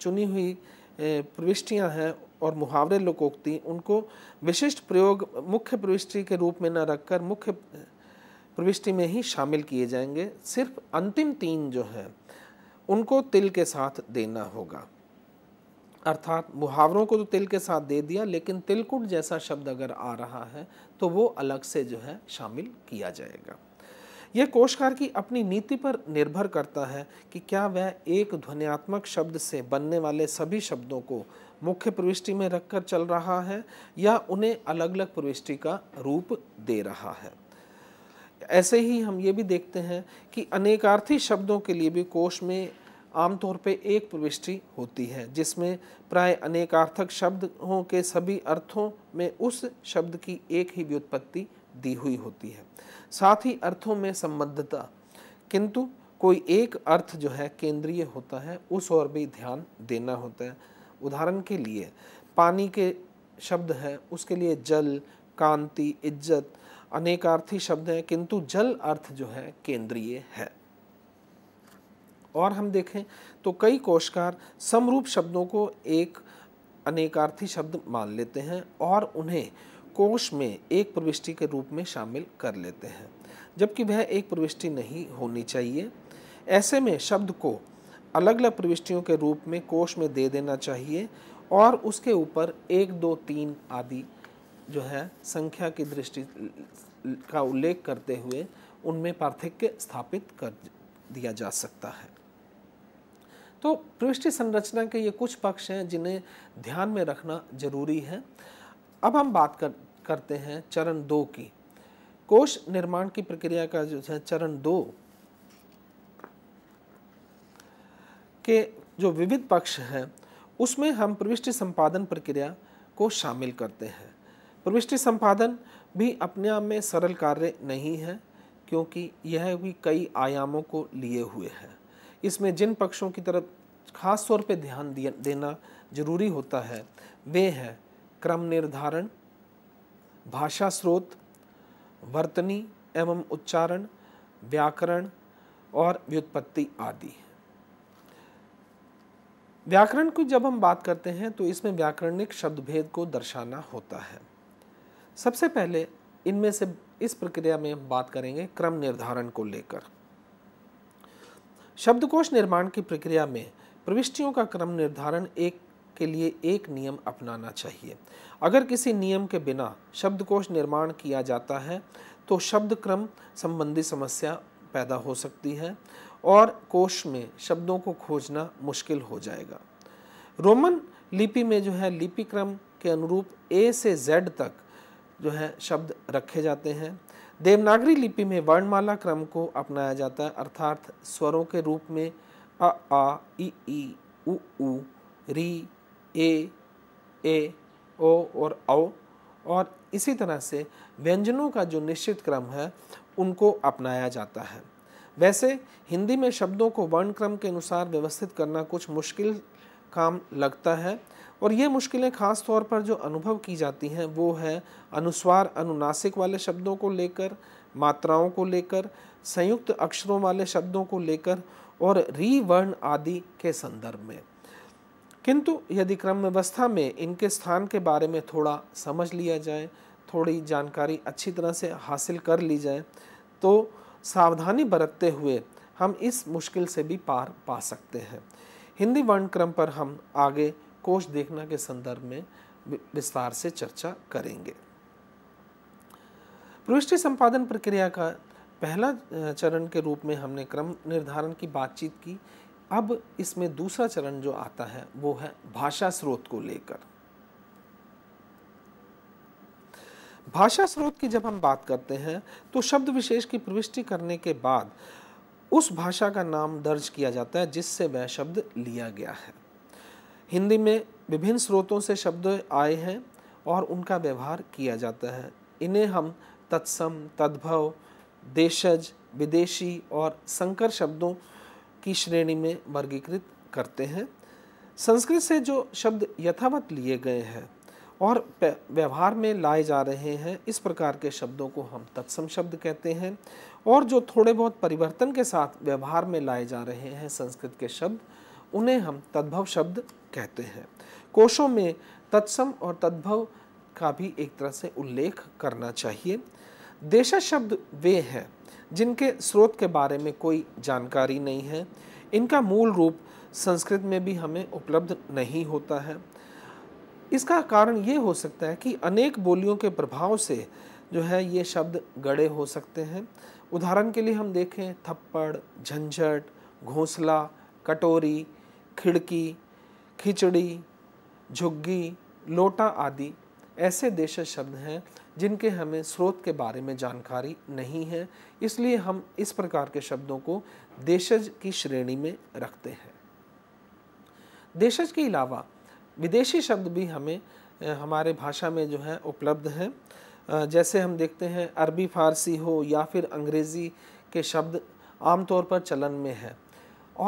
चुनी हुई प्रविष्टियां हैं और मुहावरे लोकोक्ति उनको विशिष्ट प्रयोग मुख्य प्रविष्टि के रूप में न रखकर मुख्य प्रविष्टि में ही शामिल किए जाएंगे सिर्फ अंतिम तीन जो हैं उनको तिल के साथ देना होगा अर्थात मुहावरों को तो तिल के साथ दे दिया लेकिन तिलकुट जैसा शब्द अगर आ रहा है तो वो अलग से जो है शामिल किया जाएगा यह कोशकार की अपनी नीति पर निर्भर करता है कि क्या वह एक ध्वनियात्मक शब्द से बनने वाले सभी शब्दों को मुख्य प्रविष्टि में रखकर चल रहा है या उन्हें अलग अलग प्रविष्टि का रूप दे रहा है ऐसे ही हम ये भी देखते हैं कि अनेकार्थी शब्दों के लिए भी कोश में आमतौर पर एक प्रविष्टि होती है जिसमें प्राय अनेकार्थक शब्दों के सभी अर्थों में उस शब्द की एक ही व्युत्पत्ति दी हुई होती है साथ ही अर्थों में संबद्धता किंतु कोई एक अर्थ जो है केंद्रीय होता है उस और भी ध्यान देना होता है उदाहरण के लिए पानी के शब्द है उसके लिए जल कांति इज्जत अनेकार्थी शब्द हैं किंतु जल अर्थ जो है केंद्रीय है और हम देखें तो कई कोशकार समरूप शब्दों को एक अनेकार्थी शब्द मान लेते हैं और उन्हें कोश में एक प्रविष्टि के रूप में शामिल कर लेते हैं जबकि वह एक प्रविष्टि नहीं होनी चाहिए ऐसे में शब्द को अलग अलग प्रविष्टियों के रूप में कोश में दे देना चाहिए और उसके ऊपर एक दो तीन आदि जो है संख्या की दृष्टि का उल्लेख करते हुए उनमें पार्थक्य स्थापित कर दिया जा सकता है तो प्रविष्टि संरचना के ये कुछ पक्ष हैं जिन्हें ध्यान में रखना जरूरी है अब हम बात कर, करते हैं चरण दो की कोष निर्माण की प्रक्रिया का जो है चरण दो के जो विविध पक्ष हैं उसमें हम प्रविष्टि संपादन प्रक्रिया को शामिल करते हैं प्रविष्टि संपादन भी अपने आप में सरल कार्य नहीं है क्योंकि यह भी कई आयामों को लिए हुए है इसमें जिन पक्षों की तरफ खास तौर पर ध्यान देना जरूरी होता है वे हैं क्रम निर्धारण भाषा स्रोत वर्तनी एवं उच्चारण व्याकरण और व्युत्पत्ति आदि व्याकरण की जब हम बात करते हैं तो इसमें व्याकरणिक शब्द भेद को दर्शाना होता है सबसे पहले इनमें से इस प्रक्रिया में हम बात करेंगे क्रम निर्धारण को लेकर शब्दकोश निर्माण की प्रक्रिया में प्रविष्टियों का क्रम निर्धारण एक के लिए एक नियम अपनाना चाहिए अगर किसी नियम के बिना शब्दकोश निर्माण किया जाता है तो शब्द क्रम संबंधी समस्या पैदा हो सकती है और कोश में शब्दों को खोजना मुश्किल हो जाएगा रोमन लिपि में जो है लिपि क्रम के अनुरूप ए से जेड तक जो है शब्द रखे जाते हैं देवनागरी लिपि में वर्णमाला क्रम को अपनाया जाता है अर्थात स्वरों के रूप में अ आ ई ई उ ऊ री ए ए ओ और औ और इसी तरह से व्यंजनों का जो निश्चित क्रम है उनको अपनाया जाता है वैसे हिंदी में शब्दों को वर्ण क्रम के अनुसार व्यवस्थित करना कुछ मुश्किल काम लगता है और ये मुश्किलें ख़ास तौर पर जो अनुभव की जाती हैं वो है अनुस्वार अनुनासिक वाले शब्दों को लेकर मात्राओं को लेकर संयुक्त अक्षरों वाले शब्दों को लेकर और रीवर्ण आदि के संदर्भ में किंतु यदि क्रम व्यवस्था में इनके स्थान के बारे में थोड़ा समझ लिया जाए थोड़ी जानकारी अच्छी तरह से हासिल कर ली जाए तो सावधानी बरतते हुए हम इस मुश्किल से भी पार पा सकते हैं हिंदी वर्ण क्रम पर हम आगे कोष देखना के संदर्भ में विस्तार से चर्चा करेंगे प्रविष्टि संपादन प्रक्रिया का पहला चरण के रूप में हमने क्रम निर्धारण की बातचीत की अब इसमें दूसरा चरण जो आता है वो है भाषा स्रोत को लेकर भाषा स्रोत की जब हम बात करते हैं तो शब्द विशेष की प्रविष्टि करने के बाद उस भाषा का नाम दर्ज किया जाता है जिससे वह शब्द लिया गया है हिंदी में विभिन्न स्रोतों से शब्द आए हैं और उनका व्यवहार किया जाता है इन्हें हम तत्सम तद्भव देशज विदेशी और संकर शब्दों की श्रेणी में वर्गीकृत करते हैं संस्कृत से जो शब्द यथावत लिए गए हैं और व्यवहार में लाए जा रहे हैं इस प्रकार के शब्दों को हम तत्सम शब्द कहते हैं और जो थोड़े बहुत परिवर्तन के साथ व्यवहार में लाए जा रहे हैं संस्कृत के शब्द उन्हें हम तद्भव शब्द कहते हैं कोशों में तत्सम और तद्भव का भी एक तरह से उल्लेख करना चाहिए देशा शब्द वे हैं जिनके स्रोत के बारे में कोई जानकारी नहीं है इनका मूल रूप संस्कृत में भी हमें उपलब्ध नहीं होता है इसका कारण ये हो सकता है कि अनेक बोलियों के प्रभाव से जो है ये शब्द गड़े हो सकते हैं उदाहरण के लिए हम देखें थप्पड़ झंझट घोंसला कटोरी खिड़की खिचड़ी झुग्गी लोटा आदि ऐसे देश शब्द हैं जिनके हमें स्रोत के बारे में जानकारी नहीं है इसलिए हम इस प्रकार के शब्दों को देशज की श्रेणी में रखते हैं देशज के अलावा विदेशी शब्द भी हमें हमारे भाषा में जो है उपलब्ध हैं जैसे हम देखते हैं अरबी फारसी हो या फिर अंग्रेज़ी के शब्द आमतौर पर चलन में है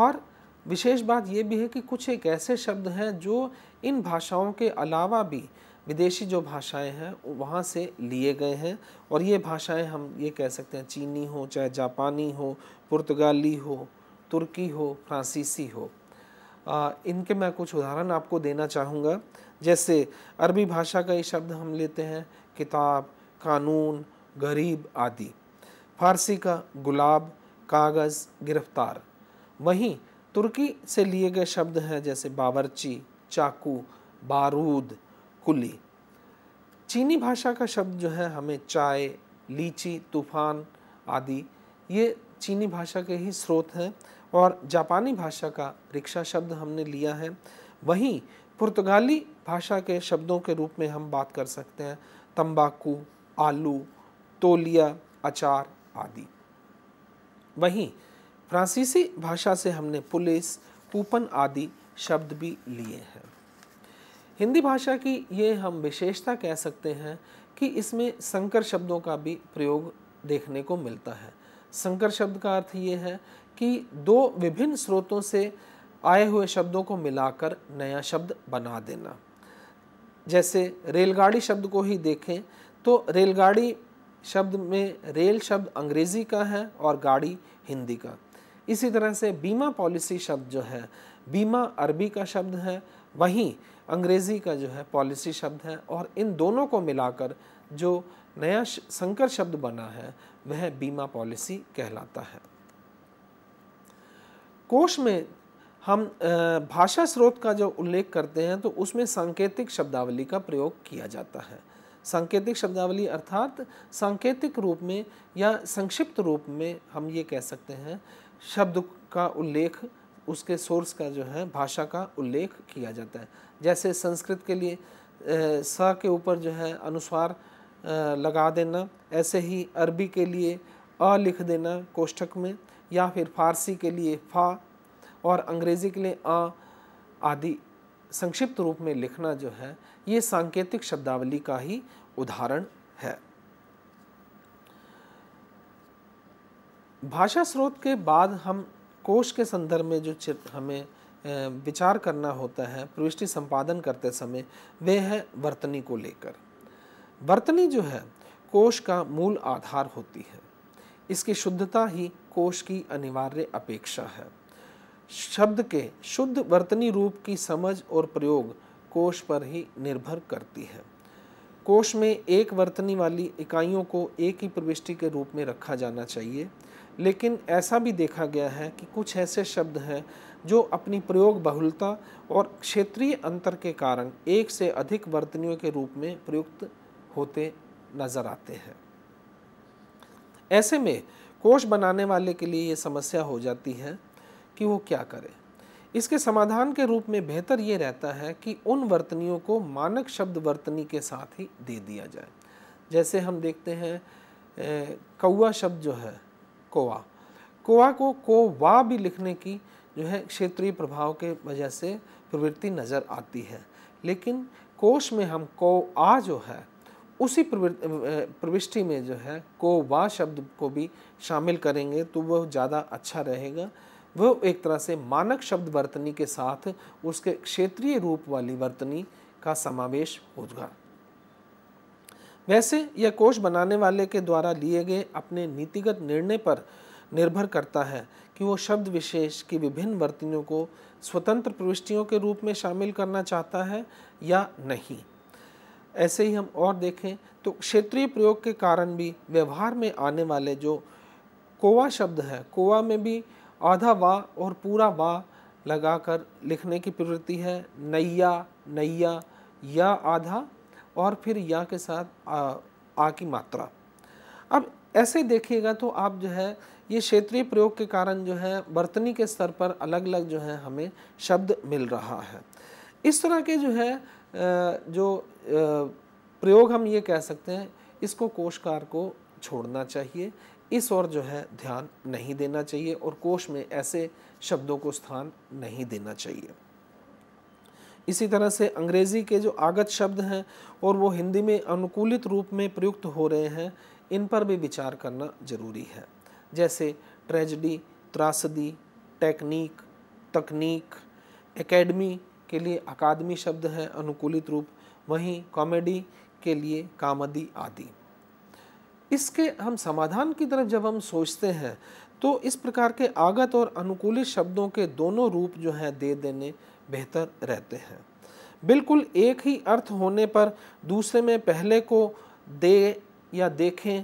और विशेष बात यह भी है कि कुछ एक ऐसे शब्द हैं जो इन भाषाओं के अलावा भी विदेशी जो भाषाएं हैं वहाँ से लिए गए हैं और ये भाषाएं हम ये कह सकते हैं चीनी हो चाहे जापानी हो पुर्तगाली हो तुर्की हो फ्रांसीसी हो आ, इनके मैं कुछ उदाहरण आपको देना चाहूँगा जैसे अरबी भाषा का ये शब्द हम लेते हैं किताब कानून गरीब आदि फारसी का गुलाब कागज़ गिरफ्तार वहीं तुर्की से लिए गए शब्द हैं जैसे बावर्ची चाकू बारूद कुली चीनी भाषा का शब्द जो है हमें चाय लीची तूफान आदि ये चीनी भाषा के ही स्रोत हैं और जापानी भाषा का रिक्शा शब्द हमने लिया है वहीं पुर्तगाली भाषा के शब्दों के रूप में हम बात कर सकते हैं तंबाकू आलू तोलिया अचार आदि वहीं फ्रांसीसी भाषा से हमने पुलिस कूपन आदि शब्द भी लिए हैं हिंदी भाषा की ये हम विशेषता कह सकते हैं कि इसमें संकर शब्दों का भी प्रयोग देखने को मिलता है संकर शब्द का अर्थ ये है कि दो विभिन्न स्रोतों से आए हुए शब्दों को मिलाकर नया शब्द बना देना जैसे रेलगाड़ी शब्द को ही देखें तो रेलगाड़ी शब्द में रेल शब्द अंग्रेज़ी का है और गाड़ी हिंदी का इसी तरह से बीमा पॉलिसी शब्द जो है बीमा अरबी का शब्द है वहीं अंग्रेज़ी का जो है पॉलिसी शब्द है और इन दोनों को मिलाकर जो नया संकर शब्द बना है वह बीमा पॉलिसी कहलाता है कोश में हम भाषा स्रोत का जो उल्लेख करते हैं तो उसमें सांकेतिक शब्दावली का प्रयोग किया जाता है सांकेतिक शब्दावली अर्थात सांकेतिक रूप में या संक्षिप्त रूप में हम ये कह सकते हैं शब्द का उल्लेख उसके सोर्स का जो है भाषा का उल्लेख किया जाता है जैसे संस्कृत के लिए स के ऊपर जो है अनुस्वार लगा देना ऐसे ही अरबी के लिए अ लिख देना कोष्ठक में या फिर फारसी के लिए फा और अंग्रेज़ी के लिए आ आदि संक्षिप्त रूप में लिखना जो है ये सांकेतिक शब्दावली का ही उदाहरण है भाषा स्रोत के बाद हम कोश के संदर्भ में जो हमें विचार करना होता है प्रविष्टि संपादन करते समय वह है वर्तनी को लेकर वर्तनी जो है कोश का मूल आधार होती है इसकी शुद्धता ही कोश की अनिवार्य अपेक्षा है शब्द के शुद्ध वर्तनी रूप की समझ और प्रयोग कोश पर ही निर्भर करती है कोश में एक वर्तनी वाली इकाइयों को एक ही प्रविष्टि के रूप में रखा जाना चाहिए लेकिन ऐसा भी देखा गया है कि कुछ ऐसे शब्द हैं जो अपनी प्रयोग बहुलता और क्षेत्रीय अंतर के कारण एक से अधिक वर्तनियों के रूप में प्रयुक्त होते नज़र आते हैं ऐसे में कोश बनाने वाले के लिए ये समस्या हो जाती है कि वो क्या करे इसके समाधान के रूप में बेहतर ये रहता है कि उन वर्तनियों को मानक शब्द वर्तनी के साथ ही दे दिया जाए जैसे हम देखते हैं कौआ शब्द जो है कोवा कोवा को कोवा भी लिखने की जो है क्षेत्रीय प्रभाव के वजह से प्रवृत्ति नज़र आती है लेकिन कोश में हम को आ जो है उसी प्रविष्टि में जो है को वा शब्द को भी शामिल करेंगे तो वह ज़्यादा अच्छा रहेगा वह एक तरह से मानक शब्द वर्तनी के साथ उसके क्षेत्रीय रूप वाली वर्तनी का समावेश होगा वैसे यह कोष बनाने वाले के द्वारा लिए गए अपने नीतिगत निर्णय पर निर्भर करता है कि वो शब्द विशेष की विभिन्न वर्तनियों को स्वतंत्र प्रविष्टियों के रूप में शामिल करना चाहता है या नहीं ऐसे ही हम और देखें तो क्षेत्रीय प्रयोग के कारण भी व्यवहार में आने वाले जो कोवा शब्द है कोवा में भी आधा वा और पूरा वा लगाकर लिखने की प्रवृत्ति है नैया नैया या आधा और फिर या के साथ आ, आ की मात्रा अब ऐसे देखिएगा तो आप जो है ये क्षेत्रीय प्रयोग के कारण जो है बर्तनी के स्तर पर अलग अलग जो है हमें शब्द मिल रहा है इस तरह के जो है जो प्रयोग हम ये कह सकते हैं इसको कोशकार को छोड़ना चाहिए इस और जो है ध्यान नहीं देना चाहिए और कोश में ऐसे शब्दों को स्थान नहीं देना चाहिए इसी तरह से अंग्रेज़ी के जो आगत शब्द हैं और वो हिंदी में अनुकूलित रूप में प्रयुक्त हो रहे हैं इन पर भी विचार करना ज़रूरी है जैसे ट्रेजडी त्रासदी टेक्निक तकनीक एकेडमी के लिए अकादमी शब्द है अनुकूलित रूप वहीं कॉमेडी के लिए कामदी आदि इसके हम समाधान की तरफ जब हम सोचते हैं तो इस प्रकार के आगत और अनुकूलित शब्दों के दोनों रूप जो हैं दे देने बेहतर रहते हैं बिल्कुल एक ही अर्थ होने पर दूसरे में पहले को दे या देखें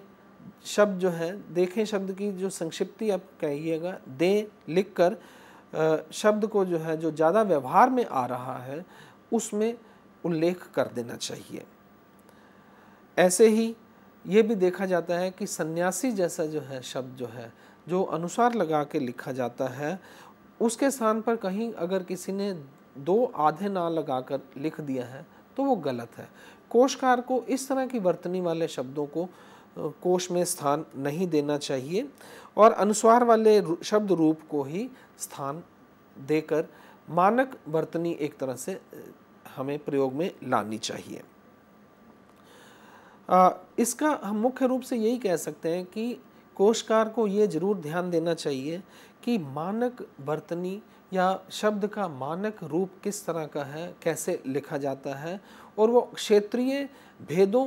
शब्द जो है देखें शब्द की जो संक्षिप्ति आप कहिएगा दे लिख कर शब्द को जो है जो ज़्यादा व्यवहार में आ रहा है उसमें उल्लेख कर देना चाहिए ऐसे ही ये भी देखा जाता है कि सन्यासी जैसा जो है शब्द जो है जो अनुसार लगा के लिखा जाता है उसके स्थान पर कहीं अगर किसी ने दो आधे ना लगाकर लिख दिया है तो वो गलत है कोशकार को इस तरह की वर्तनी वाले शब्दों को कोश में स्थान नहीं देना चाहिए और अनुस्वार वाले शब्द रूप को ही स्थान देकर मानक वर्तनी एक तरह से हमें प्रयोग में लानी चाहिए आ, इसका हम मुख्य रूप से यही कह सकते हैं कि कोशकार को ये जरूर ध्यान देना चाहिए कि मानक बर्तनी या शब्द का मानक रूप किस तरह का है कैसे लिखा जाता है और वो क्षेत्रीय भेदों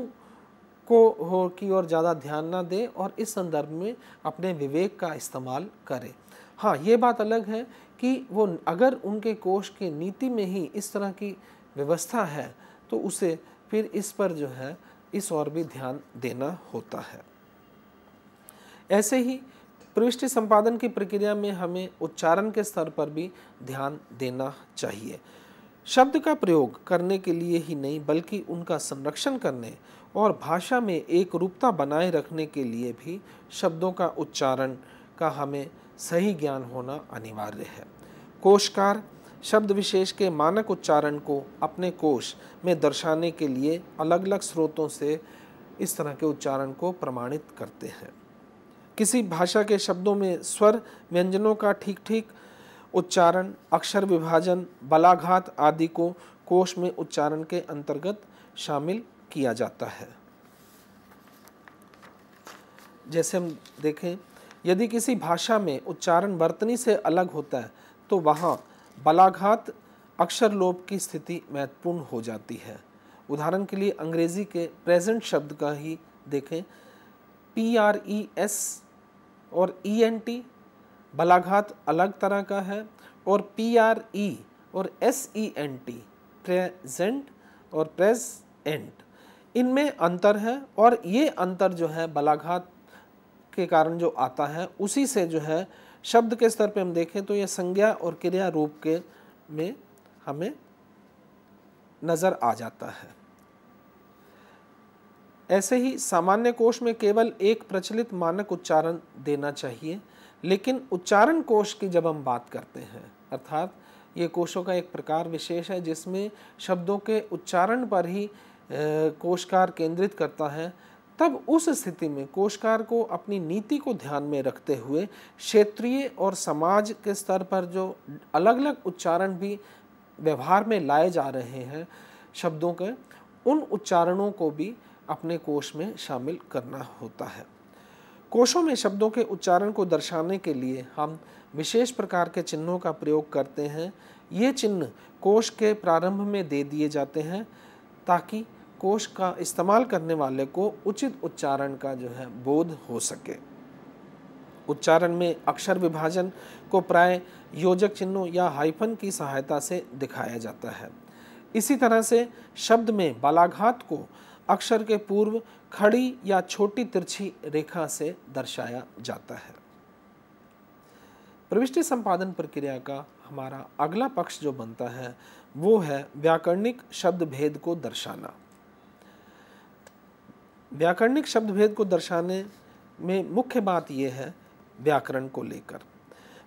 को हो की ओर ज़्यादा ध्यान ना दें और इस संदर्भ में अपने विवेक का इस्तेमाल करें हाँ ये बात अलग है कि वो अगर उनके कोष के नीति में ही इस तरह की व्यवस्था है तो उसे फिर इस पर जो है इस और भी ध्यान देना होता है ऐसे ही प्रविष्टि संपादन की प्रक्रिया में हमें उच्चारण के स्तर पर भी ध्यान देना चाहिए शब्द का प्रयोग करने के लिए ही नहीं बल्कि उनका संरक्षण करने और भाषा में एक रूपता बनाए रखने के लिए भी शब्दों का उच्चारण का हमें सही ज्ञान होना अनिवार्य है कोशकार शब्द विशेष के मानक उच्चारण को अपने कोश में दर्शाने के लिए अलग अलग स्रोतों से इस तरह के उच्चारण को प्रमाणित करते हैं किसी भाषा के शब्दों में स्वर व्यंजनों का ठीक ठीक उच्चारण अक्षर विभाजन बलाघात आदि को कोश में उच्चारण के अंतर्गत शामिल किया जाता है जैसे हम देखें यदि किसी भाषा में उच्चारण वर्तनी से अलग होता है तो वहाँ बलाघात अक्षर लोप की स्थिति महत्वपूर्ण हो जाती है उदाहरण के लिए अंग्रेज़ी के प्रेजेंट शब्द का ही देखें पी आर ई एस और ई एन टी बलाघात अलग तरह का है और पी आर ई और S E N T present और एंट इनमें अंतर है और ये अंतर जो है बलाघात के कारण जो आता है उसी से जो है शब्द के स्तर पे हम देखें तो ये संज्ञा और क्रिया रूप के में हमें नज़र आ जाता है ऐसे ही सामान्य कोष में केवल एक प्रचलित मानक उच्चारण देना चाहिए लेकिन उच्चारण कोश की जब हम बात करते हैं अर्थात ये कोशों का एक प्रकार विशेष है जिसमें शब्दों के उच्चारण पर ही कोशकार केंद्रित करता है तब उस स्थिति में कोशकार को अपनी नीति को ध्यान में रखते हुए क्षेत्रीय और समाज के स्तर पर जो अलग अलग उच्चारण भी व्यवहार में लाए जा रहे हैं शब्दों के उन उच्चारणों को भी अपने कोश में शामिल करना होता है कोशों में शब्दों के उच्चारण को दर्शाने के लिए हम विशेष प्रकार के चिन्हों का प्रयोग करते हैं ये चिन्ह कोश के प्रारंभ में दे दिए जाते हैं ताकि कोश का इस्तेमाल करने वाले को उचित उच्चारण का जो है बोध हो सके उच्चारण में अक्षर विभाजन को प्राय योजक चिन्हों या हाइफन की सहायता से दिखाया जाता है इसी तरह से शब्द में बालाघात को अक्षर के पूर्व खड़ी या छोटी तिरछी रेखा से दर्शाया जाता है प्रविष्टि संपादन प्रक्रिया का हमारा अगला पक्ष जो बनता है वो है व्याकरणिक शब्द भेद को दर्शाना व्याकरणिक शब्द भेद को दर्शाने में मुख्य बात यह है व्याकरण को लेकर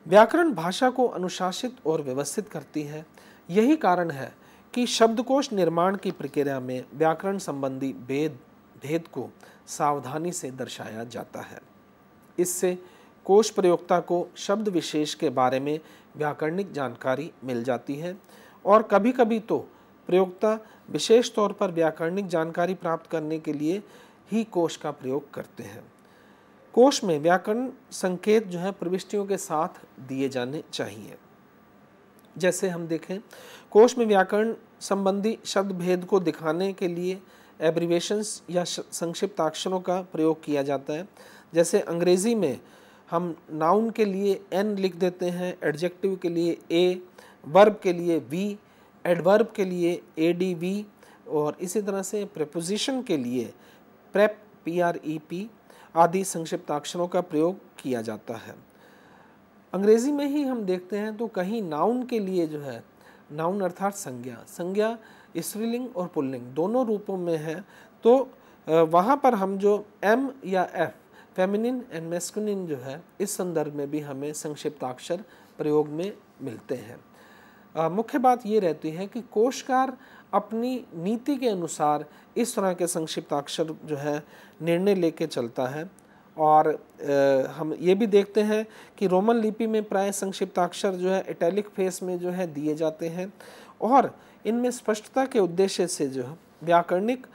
व्याकरण भाषा को अनुशासित और व्यवस्थित करती है यही कारण है कि शब्दकोश निर्माण की प्रक्रिया में व्याकरण संबंधी भेद भेद को सावधानी से दर्शाया जाता है इससे कोश प्रयोक्ता को शब्द विशेष के बारे में व्याकरणिक जानकारी मिल जाती है और कभी कभी तो प्रयोक्ता विशेष तौर पर व्याकरणिक जानकारी प्राप्त करने के लिए ही कोश का प्रयोग करते हैं कोश में व्याकरण संकेत जो है प्रविष्टियों के साथ दिए जाने चाहिए जैसे हम देखें कोश में व्याकरण संबंधी शब्द भेद को दिखाने के लिए एब्रीवेशंस या संक्षिप्त अक्षरों का प्रयोग किया जाता है जैसे अंग्रेज़ी में हम नाउन के लिए एन लिख देते हैं एडजेक्टिव के लिए ए वर्ब के लिए वी एडवर्ब के लिए ए डी वी और इसी तरह से प्रपोजिशन के लिए prep P R E P आदि संक्षिप्त अक्षरों का प्रयोग किया जाता है अंग्रेज़ी में ही हम देखते हैं तो कहीं नाउन के लिए जो है नाउन अर्थात संज्ञा संज्ञा स्त्रीलिंग और पुल्लिंग दोनों रूपों में है तो वहाँ पर हम जो एम या एफ फेमिनिन एंड मेस्कुनिन जो है इस संदर्भ में भी हमें संक्षिप्ताक्षर प्रयोग में मिलते हैं मुख्य बात ये रहती है कि कोशकार अपनी नीति के अनुसार इस तरह के संक्षिप्ताक्षर जो है निर्णय लेके चलता है और आ, हम ये भी देखते हैं कि रोमन लिपि में प्राय संक्षिप्ताक्षर जो है इटैलिक फेस में जो है दिए जाते हैं और इनमें स्पष्टता के उद्देश्य से जो है व्याकरणिक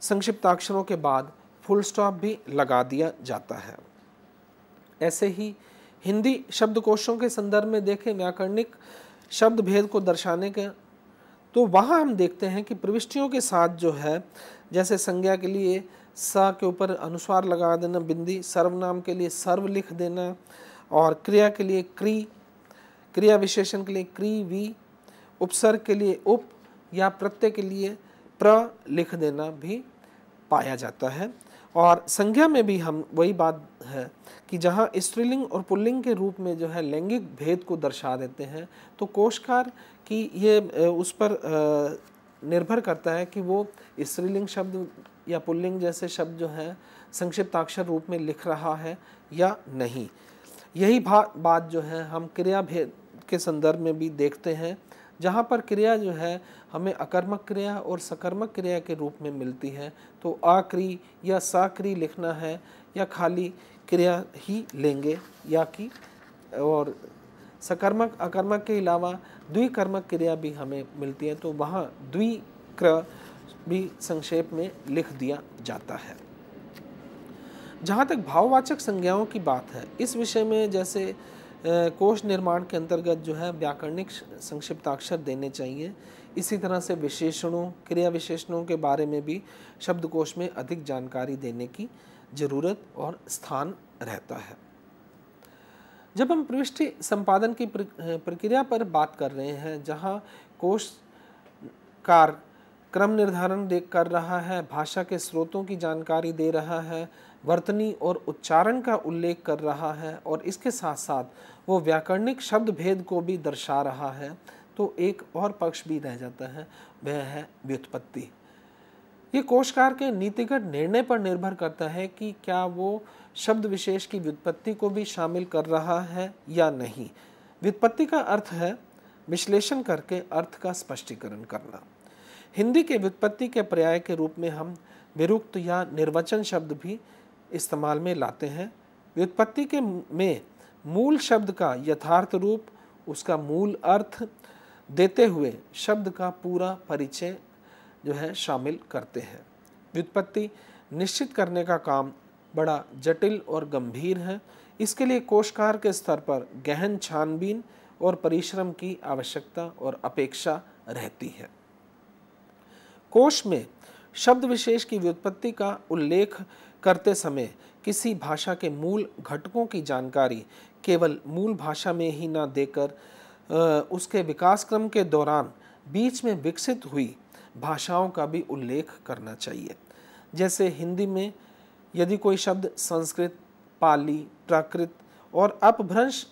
संक्षिप्ताक्षरों के बाद फुल स्टॉप भी लगा दिया जाता है ऐसे ही हिंदी शब्दकोशों के संदर्भ में देखें व्याकरणिक शब्द भेद को दर्शाने के तो वहाँ हम देखते हैं कि प्रविष्टियों के साथ जो है जैसे संज्ञा के लिए स के ऊपर अनुस्वार लगा देना बिंदी सर्वनाम के लिए सर्व लिख देना और क्रिया के लिए क्री क्रिया विशेषण के लिए क्री वी उपसर्ग के लिए उप या प्रत्यय के लिए प्र लिख देना भी पाया जाता है और संज्ञा में भी हम वही बात है कि जहाँ स्त्रीलिंग और पुल्लिंग के रूप में जो है लैंगिक भेद को दर्शा देते हैं तो कोशकार की ये उस पर निर्भर करता है कि वो स्त्रीलिंग शब्द या पुल्लिंग जैसे शब्द जो हैं संक्षिप्ताक्षर रूप में लिख रहा है या नहीं यही बात जो है हम क्रिया भेद के संदर्भ में भी देखते हैं जहाँ पर क्रिया जो है हमें अकर्मक क्रिया और सकर्मक क्रिया के रूप में मिलती है तो आक्री या साक्री लिखना है या खाली क्रिया ही लेंगे या कि और सकर्मक अकर्मक के अलावा द्विकर्मक क्रिया भी हमें मिलती है तो वहाँ द्विक्र भी संक्षेप में लिख दिया जाता है जहाँ तक भाववाचक संज्ञाओं की बात है इस विषय में जैसे कोष निर्माण के अंतर्गत जो है व्याकरणिक संक्षिप्ताक्षर देने चाहिए इसी तरह से विशेषणों क्रिया विशेषणों के बारे में भी शब्दकोश में अधिक जानकारी देने की ज़रूरत और स्थान रहता है जब हम पृष्ठ संपादन की प्रक्रिया पर बात कर रहे हैं जहाँ कोश कार क्रम निर्धारण देख कर रहा है भाषा के स्रोतों की जानकारी दे रहा है वर्तनी और उच्चारण का उल्लेख कर रहा है और इसके साथ साथ वो व्याकरणिक शब्द भेद को भी दर्शा रहा है तो एक और पक्ष भी रह जाता है वह है व्युत्पत्ति ये कोशकार के नीतिगत निर्णय पर निर्भर करता है कि क्या वो शब्द विशेष की व्युत्पत्ति को भी शामिल कर रहा है या नहीं व्युत्पत्ति का अर्थ है विश्लेषण करके अर्थ का स्पष्टीकरण करना हिंदी के व्युत्पत्ति के पर्याय के रूप में हम विरुक्त या निर्वचन शब्द भी इस्तेमाल में लाते हैं व्युत्पत्ति के में मूल शब्द का यथार्थ रूप उसका मूल अर्थ देते हुए शब्द का पूरा परिचय जो है शामिल करते हैं व्युत्पत्ति निश्चित करने का काम बड़ा जटिल और गंभीर है इसके लिए कोशकार के स्तर पर गहन छानबीन और परिश्रम की आवश्यकता और अपेक्षा रहती है कोश में शब्द विशेष की व्युत्पत्ति का उल्लेख करते समय किसी भाषा के मूल घटकों की जानकारी केवल मूल भाषा में ही ना देकर उसके विकास क्रम के दौरान बीच में विकसित हुई भाषाओं का भी उल्लेख करना चाहिए जैसे हिंदी में यदि कोई शब्द संस्कृत पाली प्राकृत और अपभ्रंश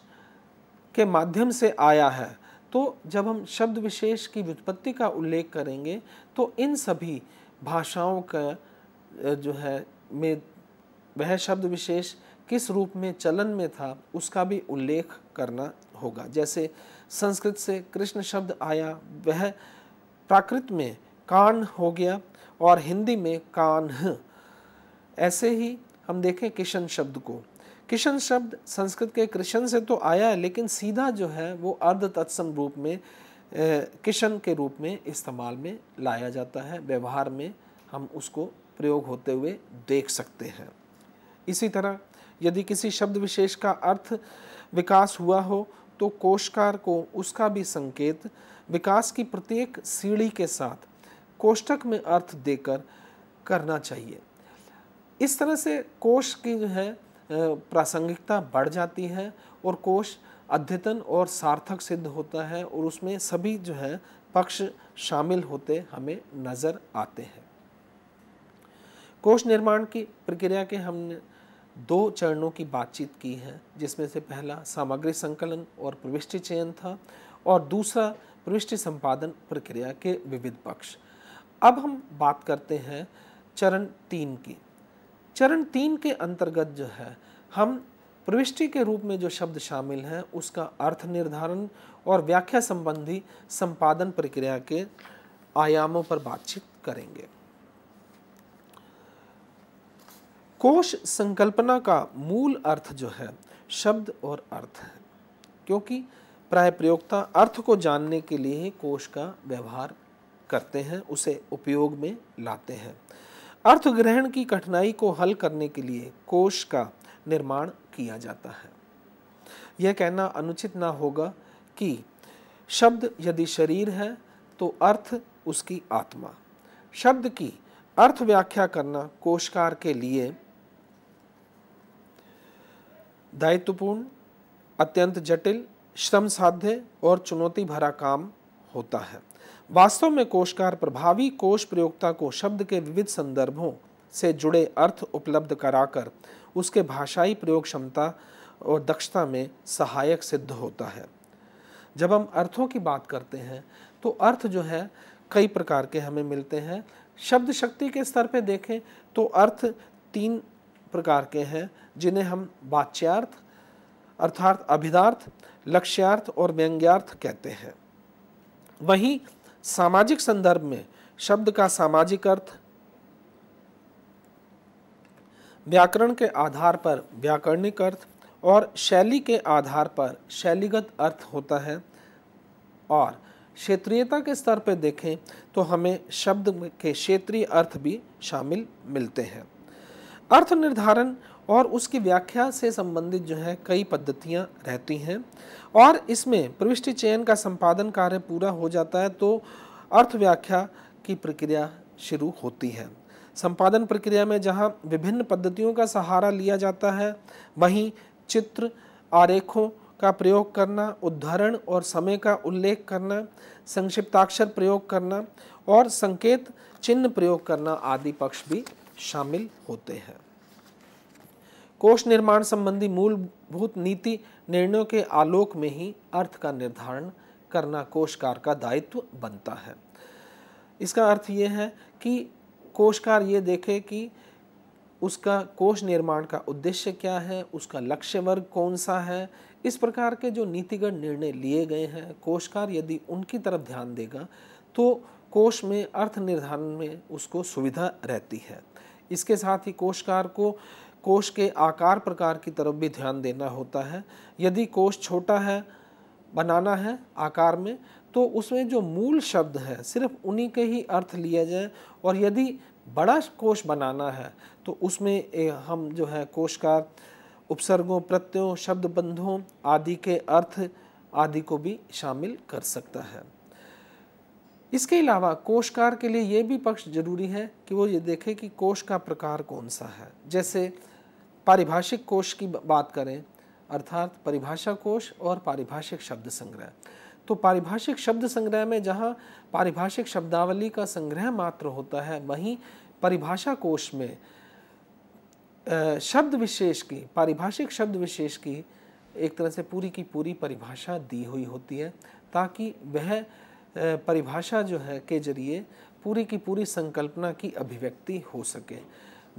के माध्यम से आया है तो जब हम शब्द विशेष की व्युत्पत्ति का उल्लेख करेंगे तो इन सभी भाषाओं का जो है में वह शब्द विशेष किस रूप में चलन में था उसका भी उल्लेख करना होगा जैसे संस्कृत से कृष्ण शब्द आया वह प्राकृत में कान हो गया और हिंदी में कान ऐसे ही हम देखें किशन शब्द को किशन शब्द संस्कृत के कृष्ण से तो आया है लेकिन सीधा जो है वो अर्ध तत्सम रूप में किशन के रूप में इस्तेमाल में लाया जाता है व्यवहार में हम उसको प्रयोग होते हुए देख सकते हैं इसी तरह यदि किसी शब्द विशेष का अर्थ विकास हुआ हो तो कोशकार को उसका भी संकेत विकास की प्रत्येक सीढ़ी के साथ कोष्टक में अर्थ देकर करना चाहिए इस तरह से कोश की जो है प्रासंगिकता बढ़ जाती है और कोश अद्यतन और सार्थक सिद्ध होता है और उसमें सभी जो है पक्ष शामिल होते हमें नज़र आते हैं कोश निर्माण की प्रक्रिया के हमने दो चरणों की बातचीत की है जिसमें से पहला सामग्री संकलन और प्रविष्टि चयन था और दूसरा प्रविष्टि संपादन प्रक्रिया के विविध पक्ष अब हम बात करते हैं चरण तीन की चरण तीन के अंतर्गत जो है हम प्रविष्टि के रूप में जो शब्द शामिल हैं उसका अर्थ निर्धारण और व्याख्या संबंधी संपादन प्रक्रिया के आयामों पर बातचीत करेंगे कोश संकल्पना का मूल अर्थ जो है शब्द और अर्थ है क्योंकि प्राय प्रयोगता अर्थ को जानने के लिए ही कोश का व्यवहार करते हैं उसे उपयोग में लाते हैं अर्थग्रहण की कठिनाई को हल करने के लिए कोश का निर्माण किया जाता है यह कहना अनुचित ना होगा कि शब्द यदि शरीर है तो अर्थ उसकी आत्मा शब्द की अर्थ व्याख्या करना कोशकार के लिए दायित्वपूर्ण अत्यंत जटिल श्रम साध्य और चुनौती भरा काम होता है वास्तव में कोशकार प्रभावी कोश प्रयोगता को शब्द के विविध संदर्भों से जुड़े अर्थ उपलब्ध कराकर उसके भाषाई प्रयोग क्षमता और दक्षता में सहायक सिद्ध होता है जब हम अर्थों की बात करते हैं तो अर्थ जो है कई प्रकार के हमें मिलते हैं शब्द शक्ति के स्तर पर देखें तो अर्थ तीन प्रकार के हैं जिन्हें हम वाच्यार्थ अर्थात अभिधार्थ लक्ष्यार्थ और व्यंग्यार्थ कहते हैं वहीं सामाजिक संदर्भ में शब्द का सामाजिक अर्थ व्याकरण के आधार पर व्याकरणिक अर्थ और शैली के आधार पर शैलीगत अर्थ होता है और क्षेत्रीयता के स्तर पर देखें तो हमें शब्द के क्षेत्रीय अर्थ भी शामिल मिलते हैं अर्थ निर्धारण और उसकी व्याख्या से संबंधित जो है कई पद्धतियाँ रहती हैं और इसमें प्रविष्टि चयन का संपादन कार्य पूरा हो जाता है तो अर्थ व्याख्या की प्रक्रिया शुरू होती है संपादन प्रक्रिया में जहाँ विभिन्न पद्धतियों का सहारा लिया जाता है वहीं चित्र आरेखों का प्रयोग करना उदाहरण और समय का उल्लेख करना संक्षिप्ताक्षर प्रयोग करना और संकेत चिन्ह प्रयोग करना आदि पक्ष भी शामिल होते हैं कोष निर्माण संबंधी मूलभूत नीति निर्णयों के आलोक में ही अर्थ का निर्धारण करना कोशकार का दायित्व बनता है इसका अर्थ ये है कि कोशकार ये देखे कि उसका कोष निर्माण का उद्देश्य क्या है उसका लक्ष्य वर्ग कौन सा है इस प्रकार के जो नीतिगत निर्णय लिए गए हैं कोशकार यदि उनकी तरफ ध्यान देगा तो कोष में अर्थ निर्धारण में उसको सुविधा रहती है इसके साथ ही कोशकार को कोष के आकार प्रकार की तरफ भी ध्यान देना होता है यदि कोश छोटा है बनाना है आकार में तो उसमें जो मूल शब्द है सिर्फ उन्हीं के ही अर्थ लिया जाए और यदि बड़ा कोश बनाना है तो उसमें हम जो है का उपसर्गों प्रत्ययों शब्दबंधों आदि के अर्थ आदि को भी शामिल कर सकता है इसके अलावा कोशकार के लिए ये भी पक्ष जरूरी है कि वो ये देखे कि कोश का प्रकार कौन सा है जैसे पारिभाषिक कोश की बात करें अर्थात परिभाषा कोश और पारिभाषिक शब्द संग्रह तो पारिभाषिक शब्द संग्रह में जहाँ पारिभाषिक शब्दावली का संग्रह मात्र होता है वहीं परिभाषा कोश में शब्द विशेष की पारिभाषिक शब्द विशेष की एक तरह से पूरी की पूरी परिभाषा दी हुई होती है ताकि वह परिभाषा जो है के जरिए पूरी की पूरी संकल्पना की अभिव्यक्ति हो सके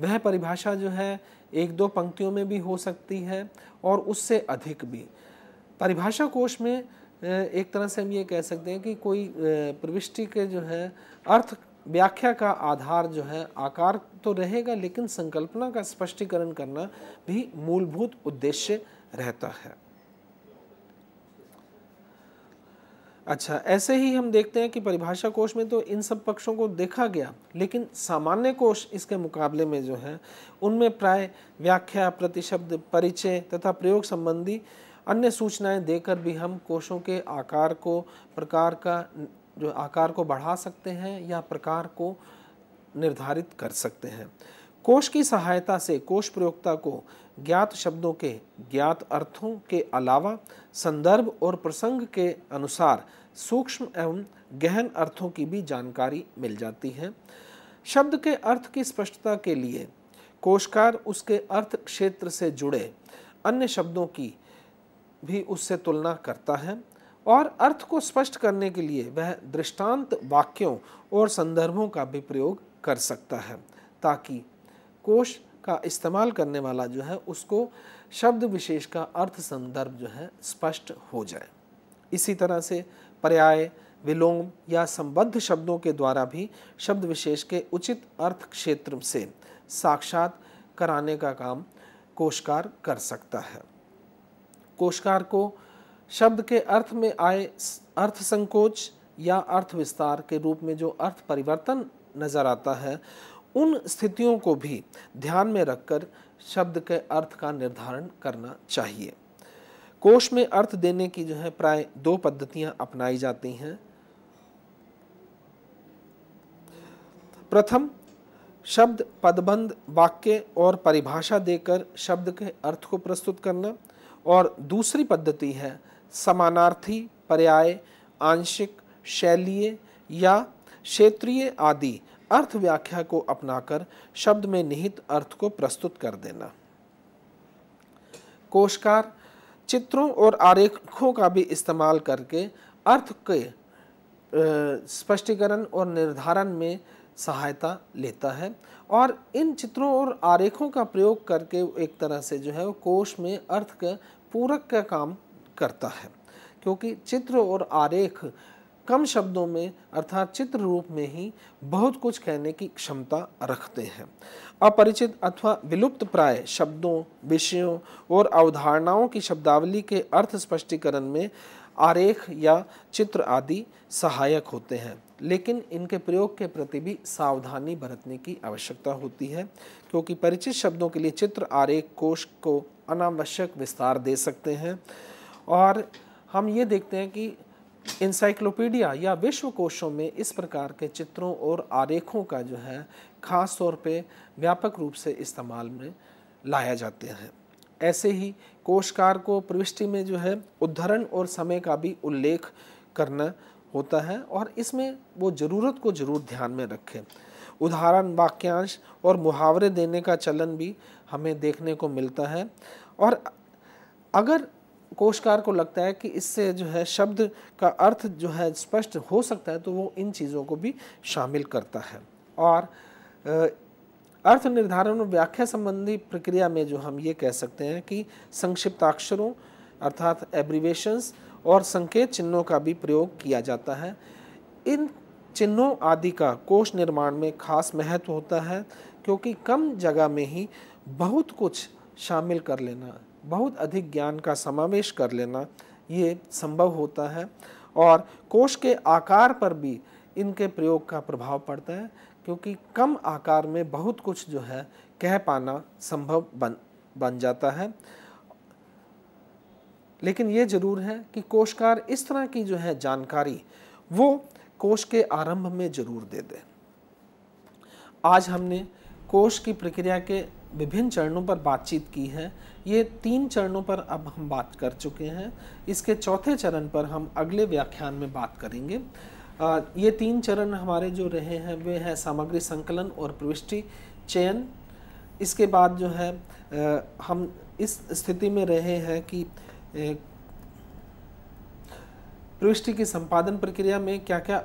वह परिभाषा जो है एक दो पंक्तियों में भी हो सकती है और उससे अधिक भी परिभाषा कोश में एक तरह से हम ये कह सकते हैं कि कोई प्रविष्टि के जो है अर्थ व्याख्या का आधार जो है आकार तो रहेगा लेकिन संकल्पना का स्पष्टीकरण करना भी मूलभूत उद्देश्य रहता है अच्छा ऐसे ही हम देखते हैं कि परिभाषा कोश में तो इन सब पक्षों को देखा गया लेकिन सामान्य कोश इसके मुकाबले में जो है उनमें प्राय व्याख्या प्रतिशब्द परिचय तथा प्रयोग संबंधी अन्य सूचनाएं देकर भी हम कोशों के आकार को प्रकार का जो आकार को बढ़ा सकते हैं या प्रकार को निर्धारित कर सकते हैं कोश की सहायता से कोश प्रयोक्ता को ज्ञात शब्दों के ज्ञात अर्थों के अलावा संदर्भ और प्रसंग के अनुसार सूक्ष्म एवं गहन अर्थों की भी जानकारी मिल जाती है शब्द के अर्थ की स्पष्टता के लिए कोशकार उसके अर्थ क्षेत्र से जुड़े अन्य शब्दों की भी उससे तुलना करता है और अर्थ को स्पष्ट करने के लिए वह दृष्टांत वाक्यों और संदर्भों का भी प्रयोग कर सकता है ताकि कोश का इस्तेमाल करने वाला जो है उसको शब्द विशेष का अर्थ संदर्भ जो है स्पष्ट हो जाए इसी तरह से पर्याय विलोम या संबद्ध शब्दों के द्वारा भी शब्द विशेष के उचित अर्थ क्षेत्र से साक्षात कराने का काम कोशकार कर सकता है कोशकार को शब्द के अर्थ में आए अर्थ संकोच या अर्थ विस्तार के रूप में जो अर्थ परिवर्तन नज़र आता है उन स्थितियों को भी ध्यान में रखकर शब्द के अर्थ का निर्धारण करना चाहिए कोश में अर्थ देने की जो है प्राय दो पद्धतियां अपनाई जाती हैं प्रथम शब्द पदबंध वाक्य और परिभाषा देकर शब्द के अर्थ को प्रस्तुत करना और दूसरी पद्धति है समानार्थी पर्याय आंशिक शैलीय या क्षेत्रीय आदि अर्थ व्याख्या को अपनाकर शब्द में निहित अर्थ को प्रस्तुत कर देना कोशकार चित्रों और आरेखों का भी इस्तेमाल करके अर्थ के स्पष्टीकरण और निर्धारण में सहायता लेता है और इन चित्रों और आरेखों का प्रयोग करके एक तरह से जो है वो कोश में अर्थ का पूरक का काम करता है क्योंकि चित्र और आरेख कम शब्दों में अर्थात चित्र रूप में ही बहुत कुछ कहने की क्षमता रखते हैं अपरिचित अथवा विलुप्त प्राय शब्दों विषयों और अवधारणाओं की शब्दावली के अर्थ स्पष्टीकरण में आरेख या चित्र आदि सहायक होते हैं लेकिन इनके प्रयोग के प्रति भी सावधानी बरतने की आवश्यकता होती है क्योंकि परिचित शब्दों के लिए चित्र आरेख कोश को अनावश्यक विस्तार दे सकते हैं और हम ये देखते हैं कि इंसाइक्लोपीडिया या विश्वकोशों में इस प्रकार के चित्रों और आरेखों का जो है ख़ास तौर पे व्यापक रूप से इस्तेमाल में लाया जाते हैं ऐसे ही कोशकार को प्रविष्टि में जो है उद्धरण और समय का भी उल्लेख करना होता है और इसमें वो ज़रूरत को ज़रूर ध्यान में रखें उदाहरण वाक्यांश और मुहावरे देने का चलन भी हमें देखने को मिलता है और अगर कोशकार को लगता है कि इससे जो है शब्द का अर्थ जो है स्पष्ट हो सकता है तो वो इन चीज़ों को भी शामिल करता है और अर्थ निर्धारण और व्याख्या संबंधी प्रक्रिया में जो हम ये कह सकते हैं कि संक्षिप्ताक्षरों अर्थात एब्रीवेशंस और संकेत चिन्हों का भी प्रयोग किया जाता है इन चिन्हों आदि का कोष निर्माण में खास महत्व होता है क्योंकि कम जगह में ही बहुत कुछ शामिल कर लेना बहुत अधिक ज्ञान का समावेश कर लेना ये संभव होता है और कोश के आकार पर भी इनके प्रयोग का प्रभाव पड़ता है क्योंकि कम आकार में बहुत कुछ जो है कह पाना संभव बन बन जाता है लेकिन ये जरूर है कि कोशकार इस तरह की जो है जानकारी वो कोश के आरंभ में जरूर दे दे आज हमने कोश की प्रक्रिया के विभिन्न चरणों पर बातचीत की है ये तीन चरणों पर अब हम बात कर चुके हैं इसके चौथे चरण पर हम अगले व्याख्यान में बात करेंगे ये तीन चरण हमारे जो रहे हैं वे हैं सामग्री संकलन और प्रविष्टि चयन इसके बाद जो है हम इस स्थिति में रहे हैं कि प्रविष्टि की संपादन प्रक्रिया में क्या क्या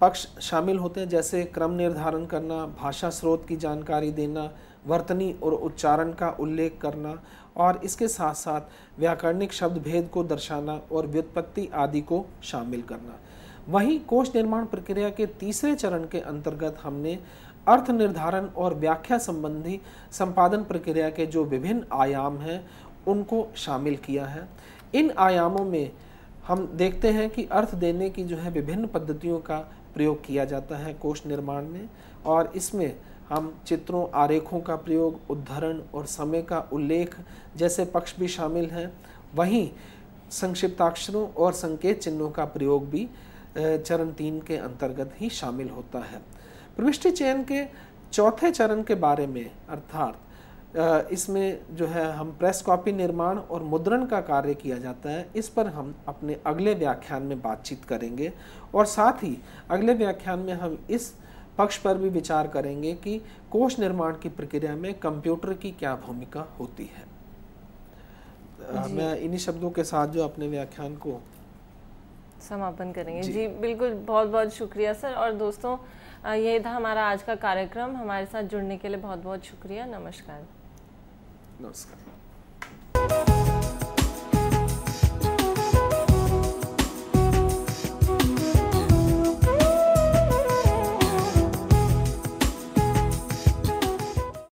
पक्ष शामिल होते हैं जैसे क्रम निर्धारण करना भाषा स्रोत की जानकारी देना वर्तनी और उच्चारण का उल्लेख करना और इसके साथ साथ व्याकरणिक शब्द भेद को दर्शाना और व्युत्पत्ति आदि को शामिल करना वहीं कोष निर्माण प्रक्रिया के तीसरे चरण के अंतर्गत हमने अर्थ निर्धारण और व्याख्या संबंधी संपादन प्रक्रिया के जो विभिन्न आयाम हैं उनको शामिल किया है इन आयामों में हम देखते हैं कि अर्थ देने की जो है विभिन्न पद्धतियों का प्रयोग किया जाता है कोष निर्माण में और इसमें हम चित्रों आरेखों का प्रयोग उद्धरण और समय का उल्लेख जैसे पक्ष भी शामिल हैं वहीं संक्षिप्ताक्षरों और संकेत चिन्हों का प्रयोग भी चरण तीन के अंतर्गत ही शामिल होता है प्रविष्टि चयन के चौथे चरण के बारे में अर्थात इसमें जो है हम प्रेस कॉपी निर्माण और मुद्रण का कार्य किया जाता है इस पर हम अपने अगले व्याख्यान में बातचीत करेंगे और साथ ही अगले व्याख्यान में हम इस पक्ष पर भी विचार करेंगे कि कोष निर्माण की प्रक्रिया में कंप्यूटर की क्या भूमिका होती है मैं इन्हीं शब्दों के साथ जो अपने व्याख्यान को समापन करेंगे जी, जी बिल्कुल बहुत बहुत शुक्रिया सर और दोस्तों ये था हमारा आज का कार्यक्रम हमारे साथ जुड़ने के लिए बहुत बहुत शुक्रिया नमस्कार नमस्कार